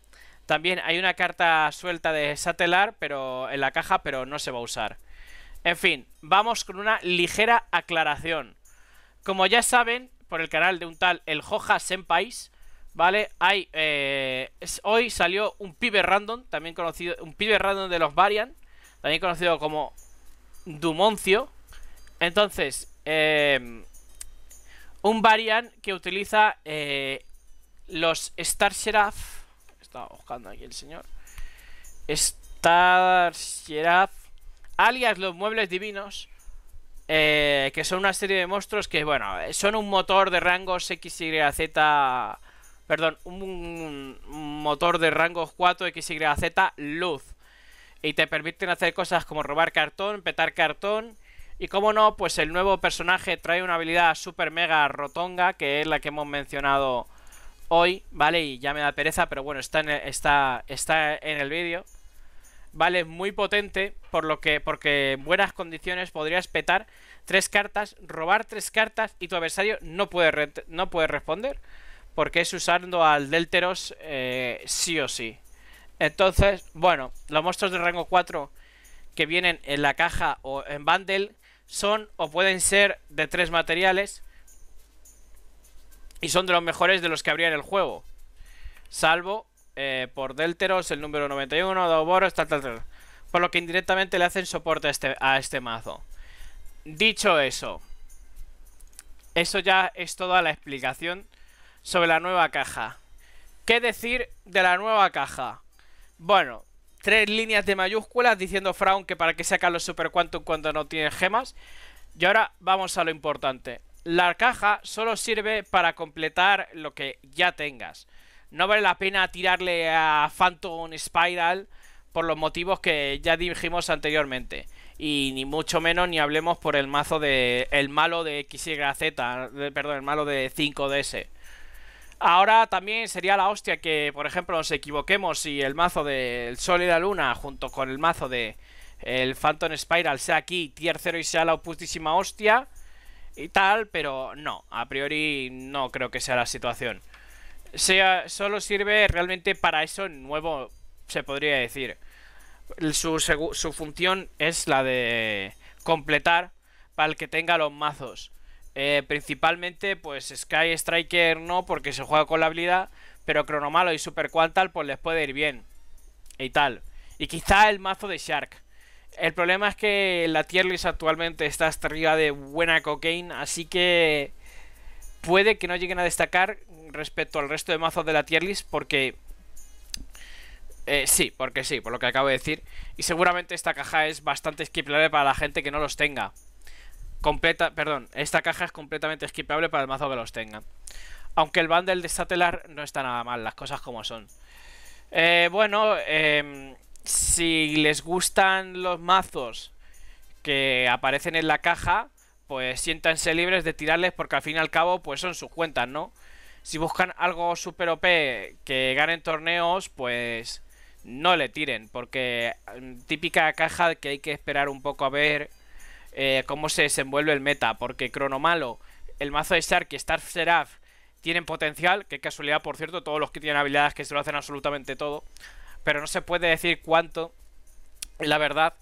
También hay una carta suelta de Satelar pero, en la caja, pero no se va a usar. En fin, vamos con una ligera aclaración. Como ya saben, por el canal de un tal El Joja Senpais, ¿vale? Hay, eh, hoy salió un pibe random, también conocido, un pibe random de los Varian, también conocido como Dumoncio. Entonces, eh, un variant que utiliza eh, los Star Estaba buscando aquí el señor. Star alias los muebles divinos. Eh, que son una serie de monstruos que, bueno, son un motor de rangos XYZ. Perdón, un, un motor de rangos 4 XYZ luz y te permiten hacer cosas como robar cartón, petar cartón. Y como no, pues el nuevo personaje trae una habilidad super mega rotonga, que es la que hemos mencionado hoy, ¿vale? Y ya me da pereza, pero bueno, está en el, está, el vídeo. ¿Vale? Muy potente, por lo que, porque en buenas condiciones podrías petar tres cartas, robar tres cartas y tu adversario no puede, no puede responder, porque es usando al Delteros eh, sí o sí. Entonces, bueno, los monstruos de rango 4 que vienen en la caja o en bundle son o pueden ser de tres materiales y son de los mejores de los que habría en el juego. Salvo eh, por Delteros, el número 91, Dauboros, tal, tal, tal. Por lo que indirectamente le hacen soporte este, a este mazo. Dicho eso, eso ya es toda la explicación sobre la nueva caja. ¿Qué decir de la nueva caja? Bueno, tres líneas de mayúsculas diciendo Fraun que para que saca los Super Quantum cuando no tiene gemas. Y ahora vamos a lo importante. La caja solo sirve para completar lo que ya tengas. No vale la pena tirarle a Phantom Spiral por los motivos que ya dijimos anteriormente. Y ni mucho menos ni hablemos por el mazo de. el malo de XYZ. Perdón, el malo de 5DS. Ahora también sería la hostia que, por ejemplo, nos equivoquemos y el mazo del Sol y la Luna junto con el mazo de el Phantom Spiral sea aquí tier 0 y sea la putísima hostia y tal, pero no, a priori no creo que sea la situación. Sea, solo sirve realmente para eso nuevo, se podría decir. Su, su función es la de completar para el que tenga los mazos. Eh, principalmente, pues Sky Striker no, porque se juega con la habilidad, pero Cronomalo y Super Quantal pues les puede ir bien. Y tal. Y quizá el mazo de Shark. El problema es que la tier list actualmente está hasta arriba de buena cocaine, así que puede que no lleguen a destacar respecto al resto de mazos de la tier list porque... Eh, sí, porque sí, por lo que acabo de decir. Y seguramente esta caja es bastante esquipable para la gente que no los tenga completa, perdón, esta caja es completamente esquipable para el mazo que los tenga. Aunque el bundle de Satellar no está nada mal, las cosas como son. Eh, bueno, em, si les gustan los mazos que aparecen en la caja, pues siéntanse libres de tirarles porque al fin y al cabo pues son sus cuentas, ¿no? Si buscan algo super OP que ganen torneos, pues no le tiren, porque em, típica caja que hay que esperar un poco a ver eh, cómo se desenvuelve el meta, porque Cronomalo, el mazo de Shark y Star Seraph tienen potencial, que casualidad, por cierto, todos los que tienen habilidades que se lo hacen absolutamente todo, pero no se puede decir cuánto, la verdad.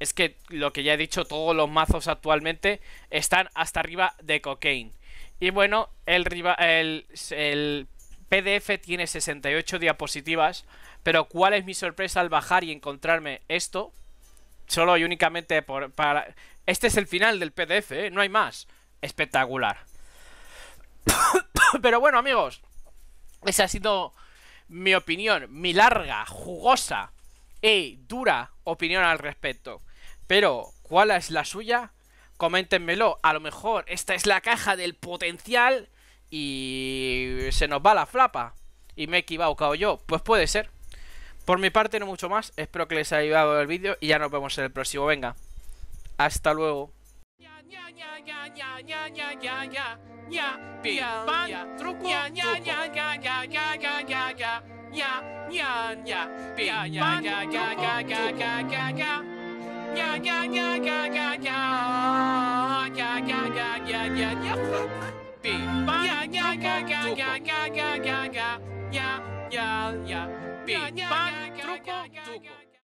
Es que lo que ya he dicho, todos los mazos actualmente están hasta arriba de cocaine. Y bueno, el, el, el, PDF tiene 68 diapositivas, pero ¿cuál es mi sorpresa al bajar y encontrarme esto? Solo y únicamente por, para, este es el final del PDF, ¿eh? no hay más. Espectacular. Pero bueno, amigos, esa ha sido mi opinión, mi larga, jugosa y dura opinión al respecto. Pero, ¿cuál es la suya? Coméntenmelo. A lo mejor esta es la caja del potencial y se nos va la flapa. Y me he equivocado yo. Pues puede ser. Por mi parte, no mucho más. Espero que les haya ayudado el vídeo y ya nos vemos en el próximo. Venga. Hasta luego.